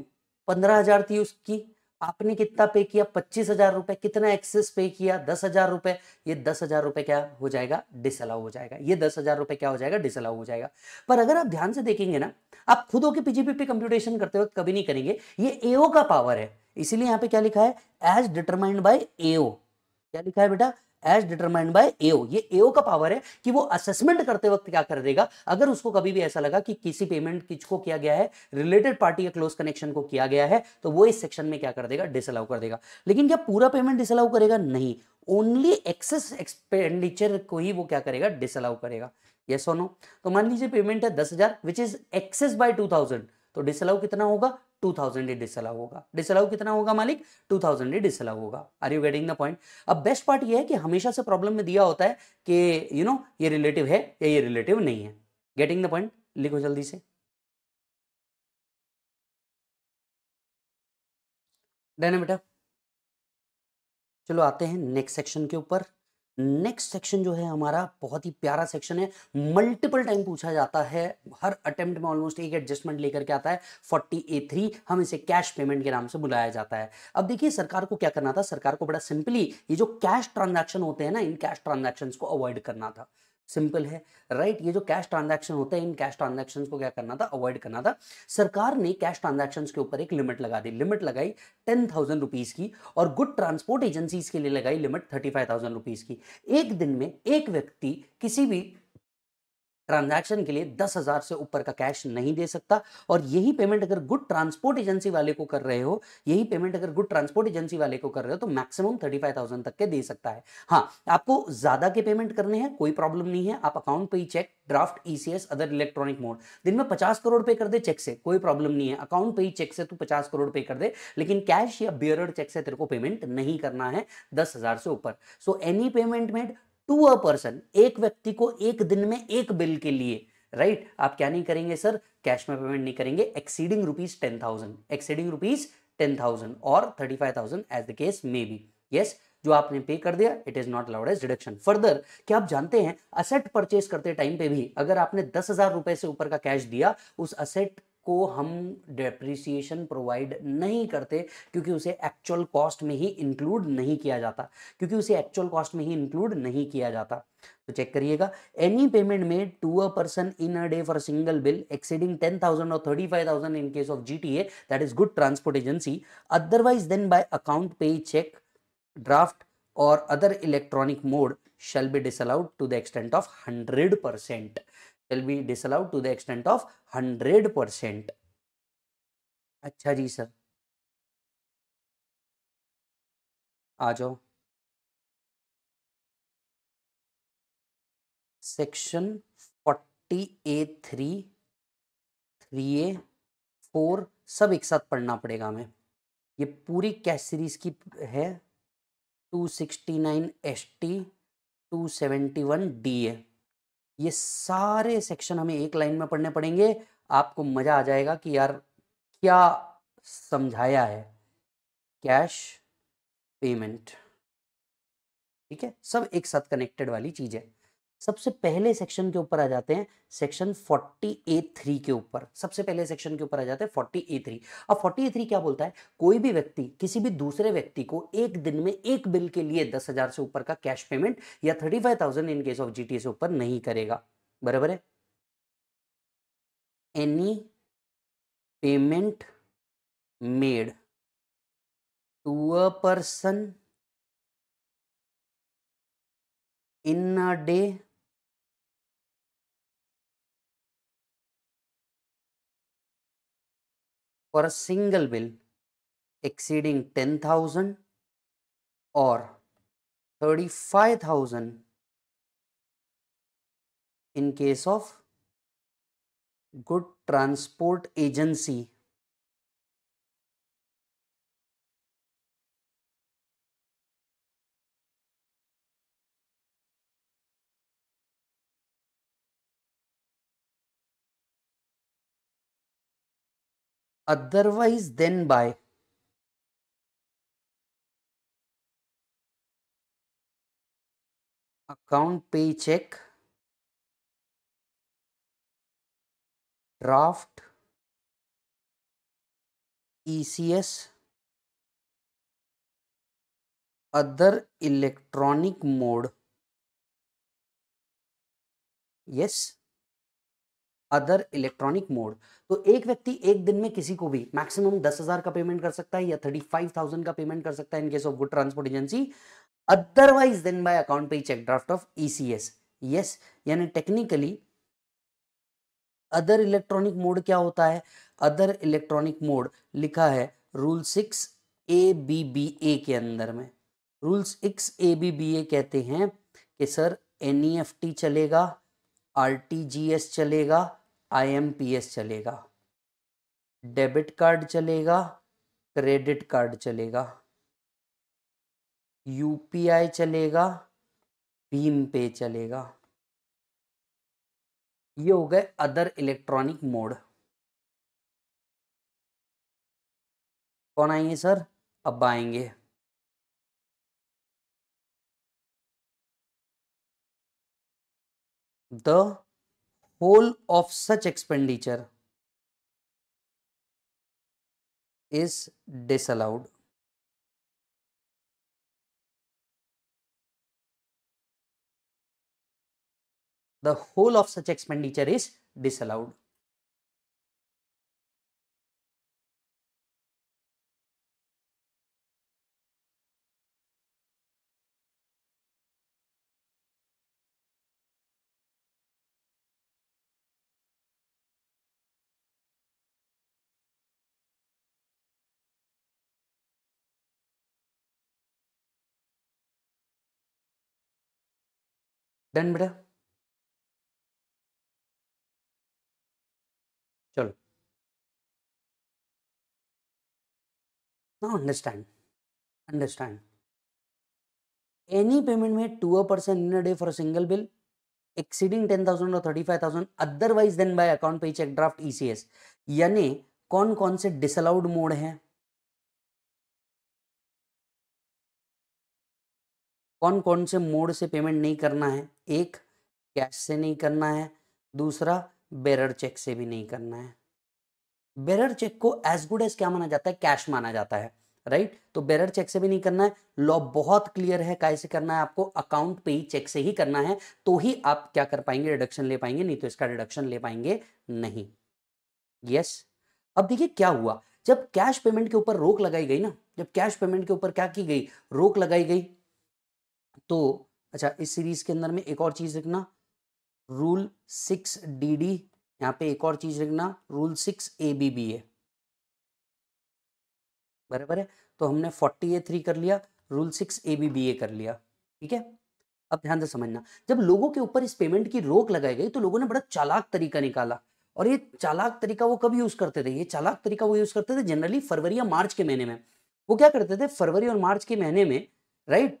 पंद्रह हजार थी उसकी आपने कितना पे किया पच्चीस हजार रुपए कितना एक्सेस पे किया दस हजार रुपए ये दस हजार रुपए क्या हो जाएगा डिसअलाउ हो जाएगा ये दस हजार रुपए क्या हो जाएगा डिसअलाउ हो जाएगा पर अगर आप ध्यान से देखेंगे ना आप खुद होकर पीजीपी पे कंप्यूटेशन करते वक्त कभी नहीं करेंगे ये एओ का पावर है इसीलिए यहाँ पे क्या लिखा है एज डिटरमाइंड बाय एओ क्या लिखा है बेटा एज डिटरमाइंड बाय एओ ये एओ का पावर है कि वो असेसमेंट करते वक्त क्या कर देगा अगर उसको कभी भी ऐसा लगा कि किसी पेमेंट किसको किया गया है रिलेटेड पार्टी या क्लोज कनेक्शन को किया गया है तो वो इस सेक्शन में क्या कर देगा डिसअलाउ कर देगा लेकिन क्या पूरा पेमेंट डिसअलाउ करेगा नहीं ओनली एक्सेस एक्सपेंडिचर को ही वो क्या करेगा डिसअलाउ करेगा ये और नो तो मान लीजिए पेमेंट है दस हजार which is excess by two thousand तो डिसअलाउ कितना होगा टू थाउजेंड ही डिसअलाउ होगा डिसअलाउ कितना होगा मालिक टू थाउजेंड ही डिसअलाउ होगा are you getting the point अब बेस्ट पार्ट ये है कि हमेशा से प्रॉब्लम में दिया होता है कि यू you नो know, ये रिलेटिव है या ये रिलेटिव नहीं है गेटिंग द पॉइंट लिखो जल्दी से डन बेटा चलो आते हैं नेक्स्ट सेक्शन के ऊपर नेक्स्ट सेक्शन जो है हमारा बहुत ही प्यारा सेक्शन है मल्टीपल टाइम पूछा जाता है हर अटेम्प्ट में ऑलमोस्ट एक एडजस्टमेंट लेकर के आता है फोर्टी ए थ्री हम इसे कैश पेमेंट के नाम से बुलाया जाता है अब देखिए सरकार को क्या करना था सरकार को बड़ा सिंपली ये जो कैश ट्रांजेक्शन होते हैं ना इन कैश ट्रांजेक्शन को अवॉइड करना था सिंपल है राइट right? ये जो कैश ट्रांजैक्शन होता है इन कैश ट्रांजैक्शंस को क्या करना था अवॉइड करना था सरकार ने कैश ट्रांजेक्शन के ऊपर एक लिमिट लगा दी लिमिट लगाई टेन थाउजेंड रुपीज़ की और गुड ट्रांसपोर्ट एजेंसीज के लिए लगाई limit thirty five thousand rupees की एक दिन में एक व्यक्ति किसी भी ट्रांजैक्शन के लिए दस हजार से ऊपर का कैश नहीं दे सकता और यही पेमेंट अगर गुड ट्रांसपोर्ट एजेंसी वाले को कर रहे हो यही पेमेंट अगर गुड ट्रांसपोर्ट एजेंसी वाले को कर रहे हो तो मैक्सिमम थर्टी फाइव थाउजेंड तक के दे सकता है हाँ आपको ज्यादा के पेमेंट करने हैं कोई प्रॉब्लम नहीं है आप अकाउंट पे ही cheque draft ECS other electronic mode दिन में पचास करोड़ पे कर दे चेक से कोई प्रॉब्लम नहीं है अकाउंट पे ही चेक से तू पचास करोड़ पे कर दे लेकिन कैश या बियर चेक से तेरे को पेमेंट नहीं करना है दस हजार से ऊपर so any payment made to a person एक व्यक्ति को एक दिन में एक बिल के लिए राइट right? आप क्या नहीं करेंगे सर कैश में पेमेंट नहीं करेंगे exceeding rupees ten thousand exceeding rupees ten thousand और thirty five thousand as the case may be yes जो आपने पे कर दिया it is not allowed as deduction further क्या आप जानते हैं असेट परचेज करते टाइम पे भी अगर आपने दस हजार रुपए से ऊपर का कैश दिया उस असेट को हम डेप्रिसिएशन प्रोवाइड नहीं करते क्योंकि उसे एक्चुअल कॉस्ट में ही इंक्लूड नहीं किया जाता क्योंकि उसे एक्चुअल कॉस्ट में ही इंक्लूड नहीं किया जाता तो चेक करिएगा any payment made to a person in a day for single bill exceeding ten thousand और thirty five thousand in case of G T A that is good transport agency otherwise than by account पे cheque draft और other electronic mode shall be disallowed to the extent of hundred percent be be to the extent of hundred percent अच्छा जी sir आ जाओ section forty A three three A four सब एक साथ पढ़ना पड़ेगा हमें ये पूरी कैश सीरीज की है two sixty nine S T two seventy one D A ये सारे सेक्शन हमें एक लाइन में पढ़ने पड़ेंगे आपको मज़ा आ जाएगा कि यार क्या समझाया है कैश पेमेंट ठीक है सब एक साथ कनेक्टेड वाली चीज़ है सबसे पहले सेक्शन के ऊपर आ जाते हैं सेक्शन फोर्टी ए थ्री के ऊपर सबसे पहले सेक्शन के ऊपर आ जाते हैं 40 ए थ्री अब 40 ए थ्री क्या बोलता है कोई भी व्यक्ति किसी भी दूसरे व्यक्ति को एक दिन में एक बिल के लिए दस हजार से ऊपर का कैश पेमेंट या thirty five thousand in case of GTA से ऊपर नहीं करेगा बराबर है any payment made to a person in a day for a single bill exceeding 10,000 or 35,000 in case of good transport agency otherwise than by account पे cheque draft ECS other electronic mode yes yes. Other electronic mode तो एक व्यक्ति एक दिन में किसी को भी मैक्सिमम दस हजार का पेमेंट कर सकता है या थर्टी फाइव थाउजेंड का पेमेंट कर सकता है in case of good transport agency otherwise than by account पे cheque draft of ECS yes यानी टेक्निकली अदर इलेक्ट्रॉनिक मोड क्या होता है अदर इलेक्ट्रॉनिक मोड लिखा है rule six A B B A के अंदर में rule six A B B A कहते हैं कि sir N E F T चलेगा आर टी जी एस चलेगा आईएमपीएस चलेगा डेबिट कार्ड चलेगा क्रेडिट कार्ड चलेगा यूपीआई चलेगा भीम पे चलेगा ये हो गए अदर इलेक्ट्रॉनिक मोड कौन आएंगे सर अब आएंगे the whole of such expenditure is disallowed. The whole of such expenditure is disallowed. Done बेटा चलो ना अंडरस्टैंड अंडरस्टैंड एनी पेमेंट में two percent in day for a single bill exceeding ten thousand और thirty five thousand otherwise than by account पे cheque draft ECS यानी कौन कौन से डिसअलाउड मोड है कौन कौन से मोड से पेमेंट नहीं करना है एक कैश से नहीं करना है दूसरा बेरर चेक से भी नहीं करना है बेरर चेक को एज गुड एज क्या माना जाता है कैश माना जाता है राइट तो बेरर चेक से भी नहीं करना है लॉ बहुत क्लियर है कैसे करना है आपको अकाउंट पे ही चेक से ही करना है तो ही आप क्या कर पाएंगे डिडक्शन ले पाएंगे नहीं तो इसका डिडक्शन ले पाएंगे नहीं यस अब देखिए क्या हुआ जब कैश पेमेंट के ऊपर रोक लगाई गई ना जब कैश पेमेंट के ऊपर क्या की गई रोक लगाई गई तो अच्छा इस सीरीज के अंदर में एक और चीज लिखना रूल सिक्स डी डी यहाँ पे एक और चीज लिखना rule six A B B A बराबर है तो हमने फोर्टी ए थ्री कर लिया rule six A B B A कर लिया ठीक है अब ध्यान से समझना जब लोगों के ऊपर इस पेमेंट की रोक लगाई गई तो लोगों ने बड़ा चालाक तरीका निकाला और ये चालाक तरीका वो कब यूज करते थे ये चालाक तरीका वो यूज करते थे जनरली फरवरी या मार्च के महीने में वो क्या करते थे फरवरी और मार्च के महीने में राइट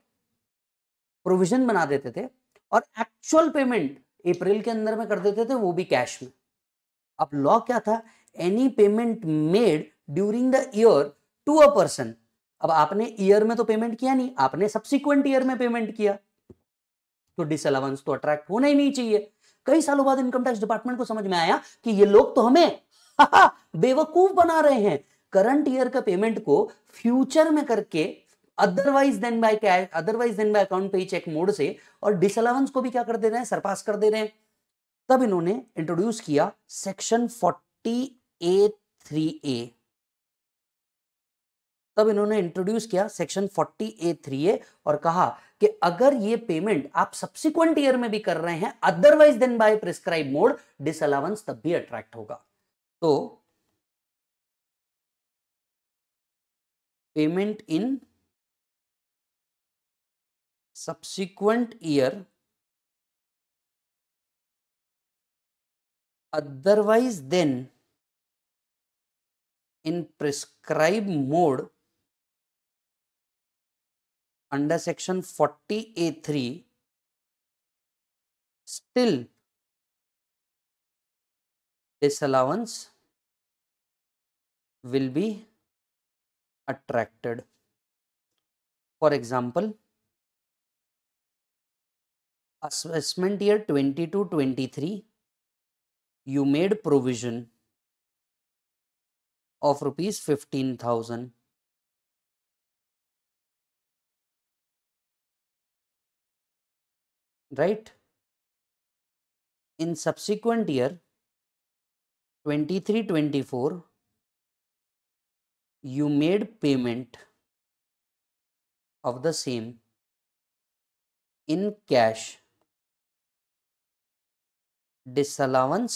प्रोविजन बना देते थे और एक्चुअल पेमेंट अप्रैल के अंदर में कर देते थे वो भी कैश में अब लॉ क्या था any payment made during the year to a person अब आपने ईयर में तो पेमेंट किया नहीं आपने सब्सिक्वेंट ईयर में पेमेंट किया तो डिसअलाउंस तो अट्रैक्ट होना ही नहीं चाहिए कई सालों बाद इनकम टैक्स डिपार्टमेंट को समझ में आया कि ये लोग तो हमें बेवकूफ बना रहे हैं करंट ईयर का पेमेंट को फ्यूचर में करके otherwise than by cash otherwise than by account पे चेक मोड से और डिसअलाउंस को भी क्या कर दे रहे हैं सरपास कर दे रहे हैं तब इन्होंने इंट्रोड्यूस किया section forty A three A तब इन्होंने इंट्रोड्यूस किया section forty A three A और कहा कि अगर ये पेमेंट आप सब्सिक्वेंट ईयर में भी कर रहे हैं otherwise than by prescribe mode disallowance तब भी अट्रैक्ट होगा तो payment in subsequent year otherwise then in prescribed mode under section 40A3 still disallowance will be attracted. For example, assessment year 22 23 you made provision of rupees 15000 right in subsequent year 23 24 you made payment of the same in cash disallowance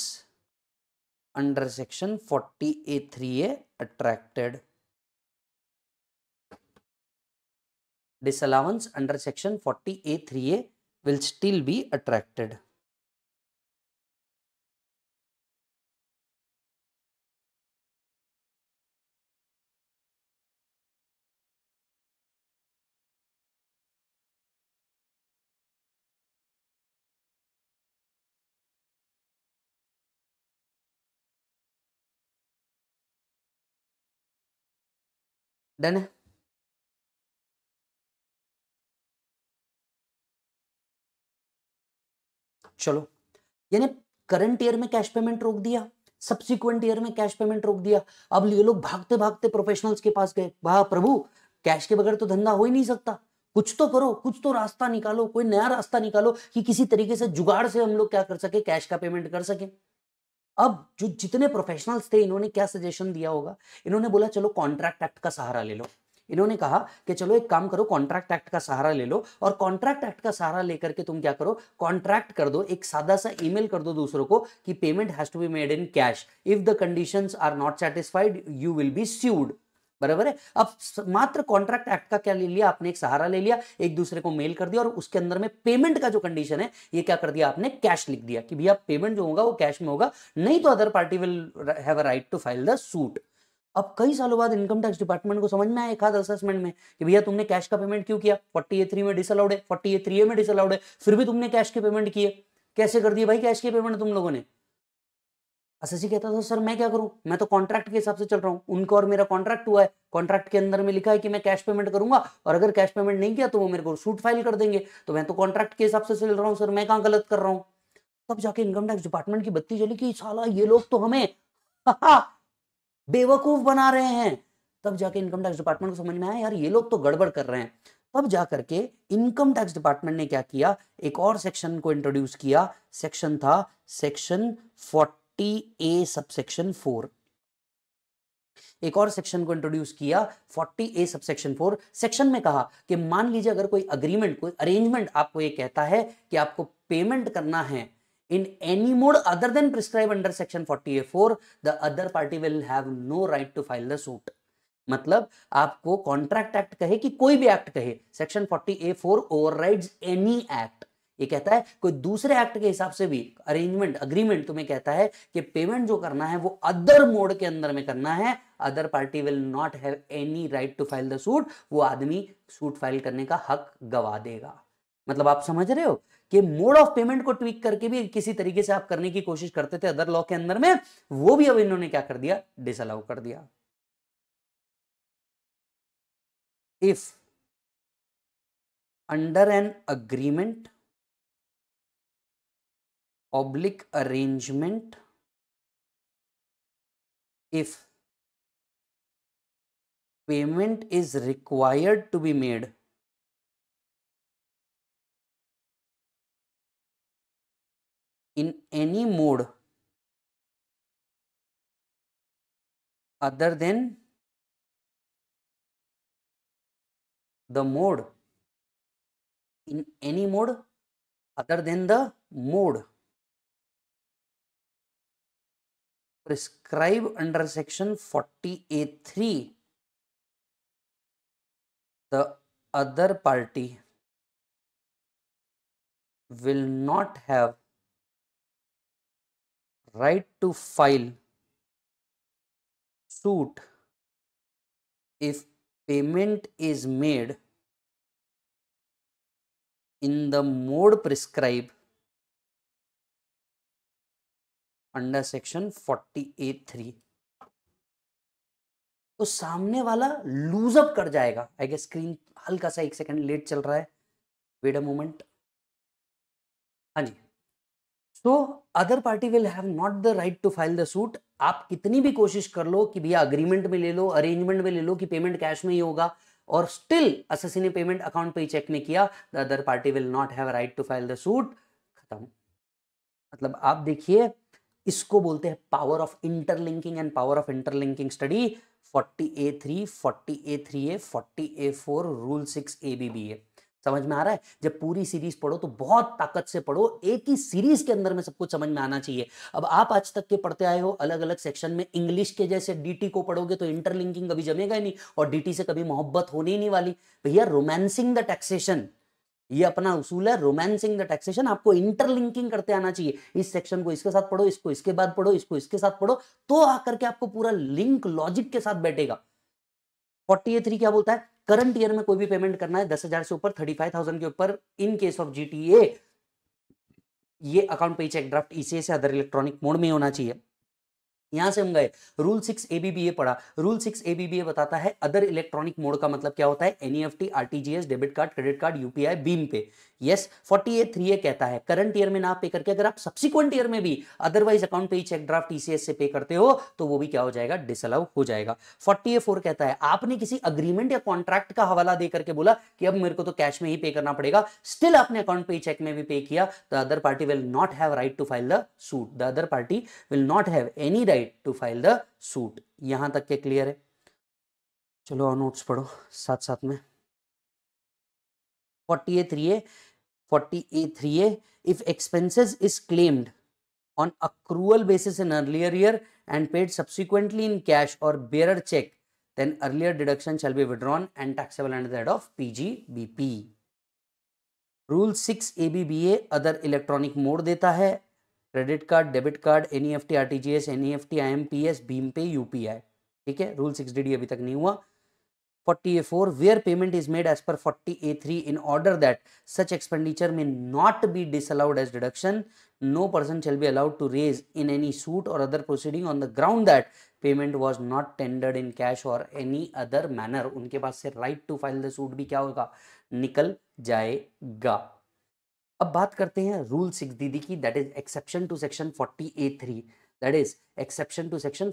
under section forty A three A attracted disallowance under section forty A three A will still be attracted done है चलो यानी current year में cash payment रोक दिया subsequent year में cash payment रोक दिया अब ये लोग भागते भागते प्रोफेशनल्स के पास गए वाह प्रभु कैश के बगैर तो धंधा हो ही नहीं सकता कुछ तो करो कुछ तो रास्ता निकालो कोई नया रास्ता निकालो कि किसी तरीके से जुगाड़ से हम लोग क्या कर सके कैश का पेमेंट कर सके अब जो जितने प्रोफेशनल्स थे इन्होंने क्या सजेशन दिया होगा इन्होंने बोला चलो कॉन्ट्रैक्ट एक्ट का सहारा ले लो इन्होंने कहा कि चलो एक काम करो कॉन्ट्रैक्ट एक्ट का सहारा ले लो और कॉन्ट्रैक्ट एक्ट का सहारा लेकर के तुम क्या करो कॉन्ट्रैक्ट कर दो एक सादा सा ईमेल कर दो दूसरों को कि payment has to be made in cash if the conditions are not satisfied you will be sued बराबर है अब मात्र कॉन्ट्रैक्ट एक्ट का क्या ले लिया आपने एक सहारा ले लिया एक दूसरे को मेल कर दिया और उसके अंदर में पेमेंट का जो कंडीशन है ये क्या कर दिया आपने कैश लिख दिया कि भैया पेमेंट जो होगा वो कैश में होगा नहीं तो other party will have a right to file the suit अब कई सालों बाद इनकम टैक्स डिपार्टमेंट को समझ में आया एक असेसमेंट में कि भैया तुमने कैश का पेमेंट क्यों किया फोर्टी ए थ्री में डिसअलाउड है फोर्टी ए थ्री ए में डिसअलाउड है फिर भी तुमने कैश के पेमेंट किए कैसे कर दिए भाई कैश के पेमेंट तुम लोगों ने एसएससी कहता था सर मैं क्या करूं मैं तो कॉन्ट्रैक्ट के हिसाब से चल रहा हूं उनका और मेरा कॉन्ट्रैक्ट हुआ है कॉन्ट्रैक्ट के अंदर में लिखा है कि मैं कैश पेमेंट करूंगा और अगर कैश पेमेंट नहीं किया तो वो मेरे को सूट फाइल कर देंगे तो मैं तो कॉन्ट्रैक्ट के हिसाब से चल रहा हूँ सर मैं कहाँ गलत कर रहा हूँ तब जाके इनकम टैक्स डिपार्टमेंट की बत्ती चली कि साला ये लोग तो हमें बेवकूफ बना रहे हैं तब जाके इनकम टैक्स डिपार्टमेंट को समझ में आया यार ये लोग तो गड़बड़ कर रहे हैं तब जा करके इनकम टैक्स डिपार्टमेंट ने क्या किया एक और सेक्शन को इंट्रोड्यूस किया सेक्शन था section forty forty A subsection four एक और सेक्शन को इंट्रोड्यूस किया 40 ए सबसेक्शन 4 सेक्शन में कहा कि मान लीजिए अगर कोई अग्रीमेंट कोई अरेंजमेंट आपको ये कहता है कि आपको पेमेंट करना है in any mode other than prescribe under section forty A four the other party will have no right to file the suit मतलब आपको कॉन्ट्रैक्ट एक्ट कहे कि कोई भी एक्ट कहे section A over overrides any act ये कहता है कोई दूसरे एक्ट के हिसाब से भी अरेंजमेंट अग्रीमेंट तुम्हें कहता है कि पेमेंट जो करना है वो अदर मोड के अंदर में करना है other party will not have any right to file the suit वो आदमी सूट फाइल करने का हक गवा देगा मतलब आप समझ रहे हो कि मोड ऑफ पेमेंट को ट्वीक करके भी किसी तरीके से आप करने की कोशिश करते थे अदर लॉ के अंदर में वो भी अब इन्होंने क्या कर दिया डिसअलाउ कर दिया if under an agreement oblique arrangement if payment is required to be made in any mode other than the mode in any mode other than the mode prescribe under section 40A3 the other party will not have right to file suit if payment is made in the mode prescribed under section three तो सामने वाला loose up कर जाएगा I guess screen हल्का सा एक second late चल रहा है वेट अ मोमेंट हाँ जी so other party will have not the right to file the suit आप कितनी भी कोशिश कर लो कि भैया अग्रीमेंट में ले लो अरेंजमेंट में ले लो कि पेमेंट कैश में ही होगा और स्टिल अससी ने पेमेंट अकाउंट पे ही चेक नहीं किया the other party will not have right to file the suit खत्म मतलब आप देखिए इसको बोलते हैं power of interlinking and power of interlinking study forty A three forty A three A forty A four rule six A B B A समझ में आ रहा है जब पूरी सीरीज पढ़ो तो बहुत ताकत से पढ़ो एक ही सीरीज के अंदर में सब कुछ समझ में आना चाहिए अब आप आज तक के पढ़ते आए हो अलग अलग सेक्शन में इंग्लिश के जैसे डीटी को पढ़ोगे तो इंटरलिंकिंग कभी जमेगा ही नहीं और डीटी से कभी मोहब्बत होने ही नहीं वाली भैया रोमांसिंग द टैक्सेशन ये अपना उसूल है रोमांसिंग द टैक्सेशन आपको इंटरलिंकिंग करते आना चाहिए इस सेक्शन को इसके साथ पढ़ो इसको इसके बाद पढ़ो इसको इसके साथ पढ़ो तो आकर के आपको पूरा लिंक लॉजिक के साथ बैठेगा फोर्टी ए थ्री क्या बोलता है करंट ईयर में कोई भी पेमेंट करना है दस हजार से ऊपर थर्टी फाइव थाउजेंड के ऊपर इन केस ऑफ जीटीए ये अकाउंट पे चेक ड्राफ्ट ईसीए से अदर इलेक्ट्रॉनिक मोड में होना चाहिए यहां से हम गए रूल सिक्स एबीबीए पढ़ा रूल सिक्स एबीबीए बताता है अदर इलेक्ट्रॉनिक मोड का मतलब क्या होता है NEFT RTGS debit card credit card UPI BHIM पे yes forty A three A कहता है करंट ईयर में ना पे करके अगर आप सब्सिक्वेंट ईयर में भी अदरवाइज अकाउंट पे ही चेक ड्राफ्ट टीसीएस से पे करते हो तो वो भी क्या हो जाएगा डिसअलाउ हो जाएगा फोर्टी ए फोर कहता है आपने किसी अग्रीमेंट या कॉन्ट्रैक्ट का हवाला दे करके बोला कि अब मेरे को तो कैश में ही पे करना पड़ेगा स्टिल आपने अकाउंट पे ही चेक में भी पे किया the other party will not have right to file the suit the other party will not have any right to file the suit यहां तक के क्लियर है चलो और नोट्स पढ़ो साथ साथ में forty A three A forty A three A if expenses is claimed on accrual basis in earlier year and paid subsequently in cash और bearer cheque then earlier deduction shall be withdrawn and taxable and that of P G B P rule six A B B A other electronic mode देता है credit card debit card N E F T R T G S N E F T I M P S भीम पे U P I ठीक है rule six D D अभी तक नहीं हुआ 40A4 where payment is made as per 40A3 in order that such expenditure may not be disallowed as deduction. No person shall be allowed to raise in any suit or other proceeding on the ground that payment was not tendered in cash or any other manner. unke paas se right to file the suit bhi kya hoga nikal jayega ab baat karte hain rule 6 didi ki that is exception to section 40A3. That is exception to section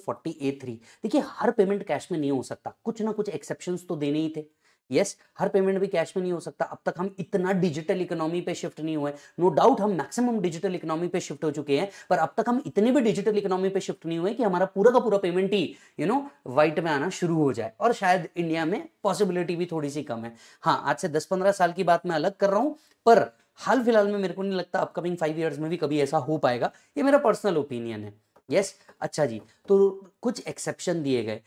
three देखिए हर payment cash में नहीं हो सकता कुछ ना कुछ exception तो देने ही थे यस yes, हर पेमेंट भी कैश में नहीं हो सकता अब तक हम इतना डिजिटल इकोनॉमी पे शिफ्ट नहीं हुए नो no डाउट हम मैक्सिमम डिजिटल इकोनॉमी पे शिफ्ट हो चुके हैं पर अब तक हम इतने भी डिजिटल इकोनॉमी पे शिफ्ट नहीं हुए कि हमारा पूरा का पूरा पेमेंट ही यू नो वाइट में आना शुरू हो जाए और शायद इंडिया में पॉसिबिलिटी भी थोड़ी सी कम है हाँ आज से दस पंद्रह साल की बात मैं अलग कर रहा हूँ पर हाल फिलहाल में मेरे को नहीं लगता अपकमिंग फाइव ईयर्स में भी कभी ऐसा हो पाएगा ये मेरा पर्सनल ओपिनियन है यस अच्छा जी तो कुछ एक्सेप्शन दिए गए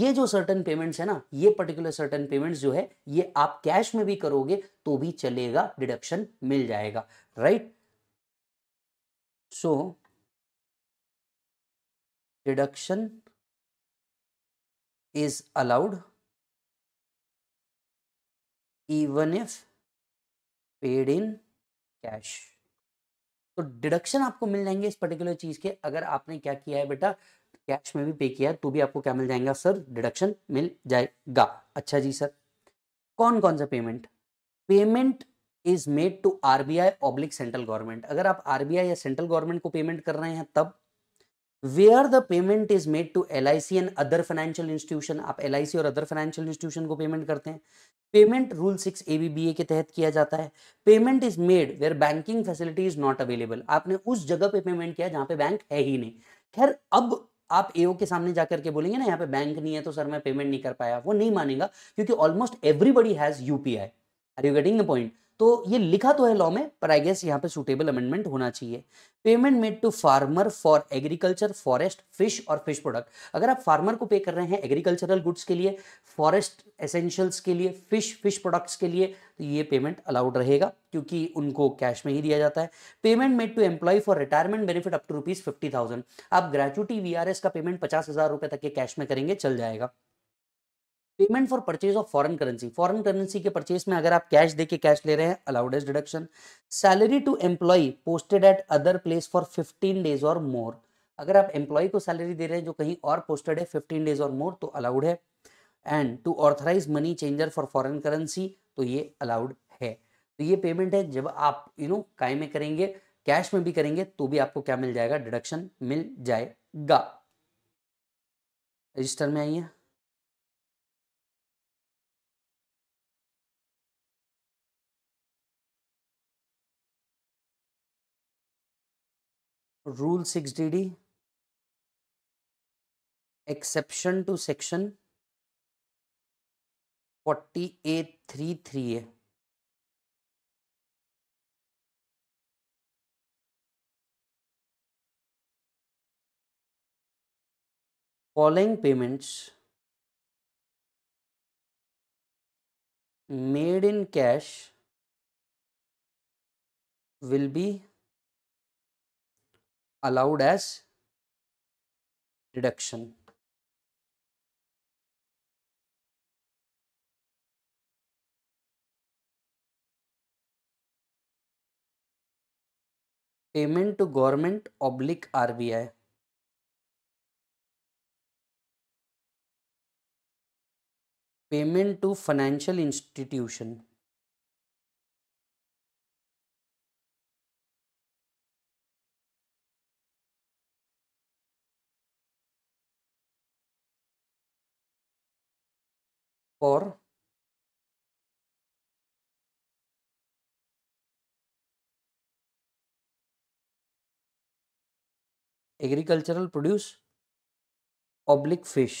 ये जो सर्टन पेमेंट्स है ना ये पर्टिकुलर सर्टन पेमेंट्स जो है ये आप कैश में भी करोगे तो भी चलेगा डिडक्शन मिल जाएगा right so deduction is allowed even if paid in cash तो डिडक्शन आपको मिल जाएंगे इस पर्टिकुलर चीज के अगर आपने क्या किया है बेटा कैश में भी पे किया है तो भी आपको क्या मिल जाएगा सर डिडक्शन मिल जाएगा अच्छा जी सर कौन कौन सा payment payment is made to RBI oblique central government अगर आप आरबीआई या सेंट्रल गवर्नमेंट को पेमेंट कर रहे हैं तब where the payment is made to L I C and other financial institution आप एल आई सी और अदर फाइनेंशियल इंस्टीट्यूशन को पेमेंट करते हैं payment rule six A B B A के तहत किया जाता है payment is made where banking facility is not available आपने उस जगह पे पेमेंट किया जहाँ पे बैंक है ही नहीं खैर अब आप एओ के सामने जाकर के बोलेंगे ना यहाँ पे बैंक नहीं है तो सर मैं पेमेंट नहीं कर पाया वो नहीं मानेगा क्योंकि almost everybody has UPI are you getting the point तो ये लिखा तो है लॉ में पर आई गेस यहाँ पे सुटेबल अमेंडमेंट होना चाहिए payment made to farmer for agriculture forest fish और फिश प्रोडक्ट अगर आप फार्मर को पे कर रहे हैं एग्रीकल्चरल गुड्स के लिए फॉरेस्ट एसेंशियल्स के लिए फिश फिश प्रोडक्ट्स के लिए तो ये पेमेंट अलाउड रहेगा क्योंकि उनको कैश में ही दिया जाता है payment made to employ for retirement benefit up to rupees fifty thousand आप ग्रेचुटी वी का पेमेंट पचास हजार रुपए तक के कैश में करेंगे चल जाएगा payment for purchase of foreign currency foreign currency के परचेज में अगर आप कैश देके कैश ले रहे हैं allowed as deduction salary to employ posted at other place for 15 days or more अगर आप एम्प्लॉय को सैलरी दे रहे हैं जो कहीं और पोस्टेड है 15 डेज और मोर तो अलाउड है and to authorise money changer for foreign currency तो ये अलाउड है तो ये पेमेंट है जब आप यू नो काय में करेंगे कैश में भी करेंगे तो भी आपको क्या मिल जाएगा डिडक्शन मिल जाएगा रजिस्टर में आइए rule six D D exception to section forty A three three A following payments made in cash will be allowed as deduction. Payment to government oblique RBI. Payment to financial institution. for agricultural produce oblique fish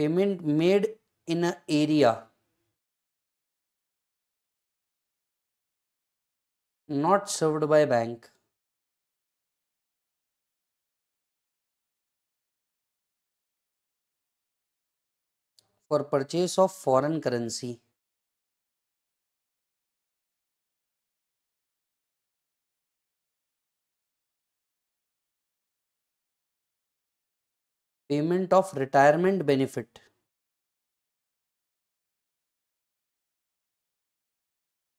payment made in a area not served by bank for purchase of foreign currency payment of retirement benefit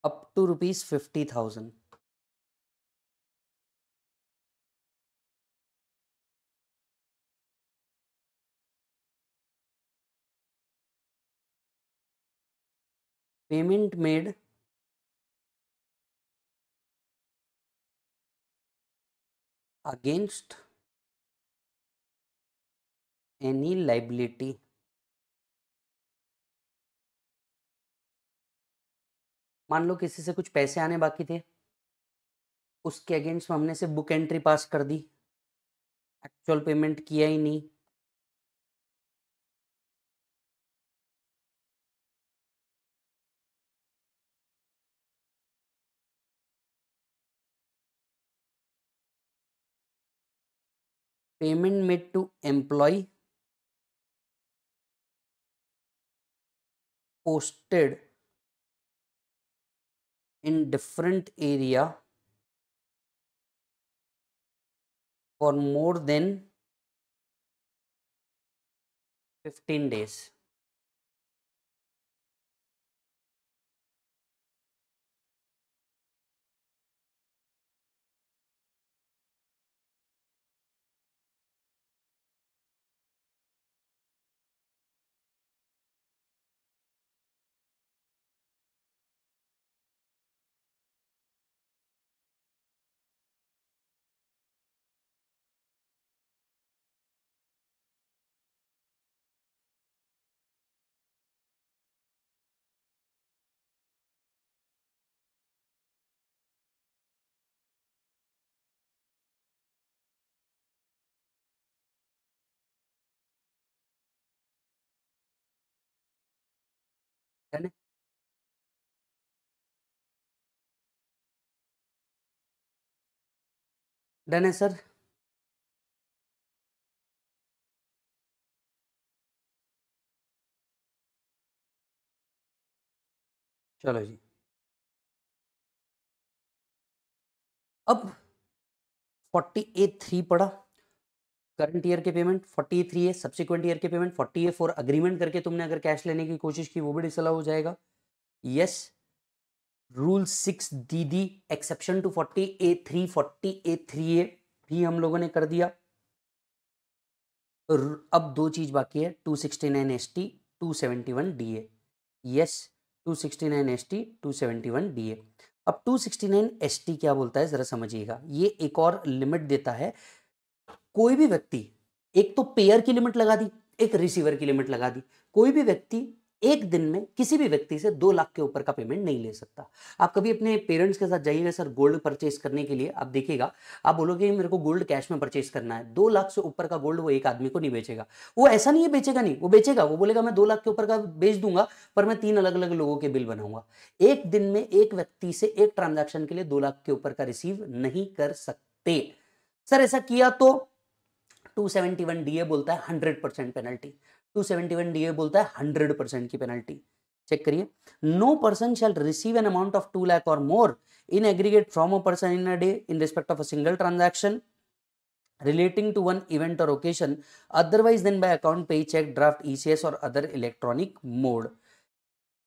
up to rupees fifty thousand payment made against any liability मान लो किसी से कुछ पैसे आने बाकी थे उसके against हमने से बुक एंट्री पास कर दी एक्चुअल पेमेंट किया ही नहीं payment made to employee posted in different area for more than 15 days done है सर चलो जी अब फोर्टी ए थ्री पड़ा करंट ईयर के पेमेंट फोर्टी ए थ्री है सब्सिक्वेंट ईयर के payment forty A four agreement करके तुमने अगर कैश लेने की कोशिश की वो भी डिसअलाउ हो जाएगा yes rule six D D exception to forty A three forty A three A भी हम लोगों ने कर दिया अब दो चीज बाकी है two sixty nine S T two seventy one D A yes two sixty nine S T two seventy one D A अब two sixty nine S T क्या बोलता है जरा समझिएगा ये एक और लिमिट देता है कोई भी व्यक्ति एक तो पेयर की लिमिट लगा दी एक रिसीवर की लिमिट लगा दी कोई भी व्यक्ति एक दिन में किसी भी व्यक्ति से दो लाख के ऊपर का पेमेंट नहीं ले सकता आप कभी अपने पेरेंट्स के साथ जाइएगा सर गोल्ड परचेस करने के लिए आप देखिएगा आप बोलोगे मेरे को गोल्ड कैश में परचेस करना है दो लाख से ऊपर का गोल्ड वो एक आदमी को नहीं बेचेगा वो ऐसा नहीं है बेचेगा नहीं वो बेचेगा वो बोलेगा मैं दो लाख के ऊपर का बेच दूंगा पर मैं तीन अलग अलग लोगों के बिल बनाऊंगा एक दिन में एक व्यक्ति से एक ट्रांजेक्शन के लिए दो लाख के ऊपर का रिसीव नहीं कर सकते सर ऐसा किया तो 271 डीए बोलता है 100 percent penalty two seventy one D बोलता है हंड्रेड परसेंट की पेनल्टी चेक करिए no person shall receive an amount of two lakh or more in aggregate from a person in a day in respect of a single transaction relating to one event or occasion otherwise than by account paycheck draft ecs और other electronic mode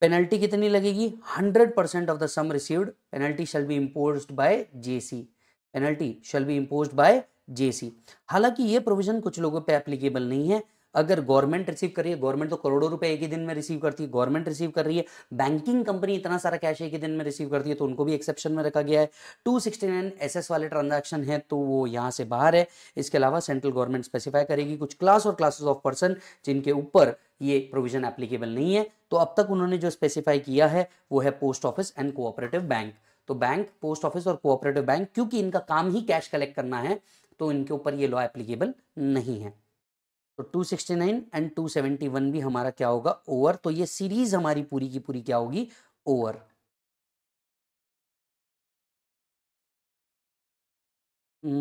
penalty कितनी लगेगी hundred percent of the sum received penalty shall be impose by JC penalty shall be impose by JC हालांकि ये provision कुछ लोगों पे applicable नहीं है अगर गवर्नमेंट रिसीव कर रही है गवर्नमेंट तो करोड़ों रुपए एक ही दिन में रिसीव करती है गवर्नमेंट रिसीव कर रही है बैंकिंग कंपनी इतना सारा कैश एक ही दिन में रिसीव करती है तो उनको भी एक्सेप्शन में रखा गया है two sixty nine S S वाले ट्रांजेक्शन है तो वो यहाँ से बाहर है इसके अलावा सेंट्रल गवर्नमेंट स्पेसिफाई करेगी कुछ क्लास और क्लासेस ऑफ पर्सन जिनके ऊपर ये प्रोविजन एप्लीकेबल नहीं है तो अब तक उन्होंने जो स्पेसिफाई किया है वो है post office and cooperative bank तो बैंक पोस्ट ऑफिस और कोऑपरेटिव बैंक क्योंकि इनका काम ही कैश कलेक्ट करना है तो इनके ऊपर ये लॉ एप्लीकेबल नहीं है तो 269 एंड 271 भी हमारा क्या होगा ओवर तो ये सीरीज हमारी पूरी की पूरी क्या होगी over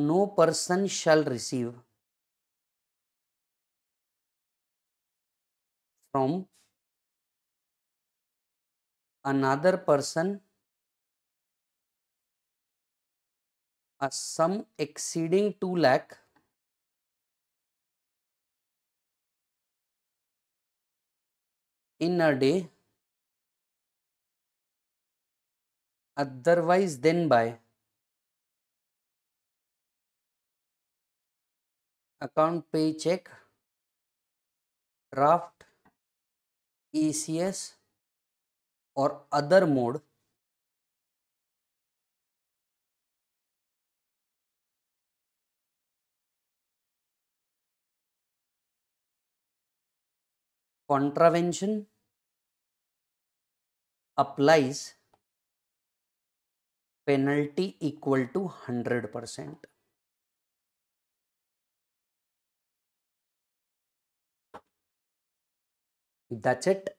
no person shall receive from another person a sum exceeding two lakh in a day otherwise than by account paycheck draft ECS or other mode contravention applies penalty equal to hundred percent That's it.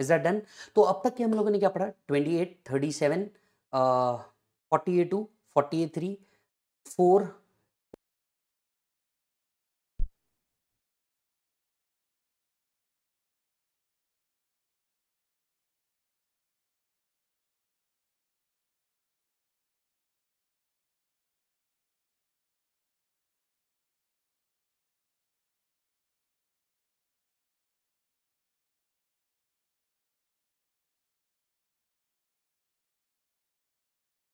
Is that done तो अब तक के हम लोगों ने क्या पढ़ा twenty eight thirty seven forty A two forty A three four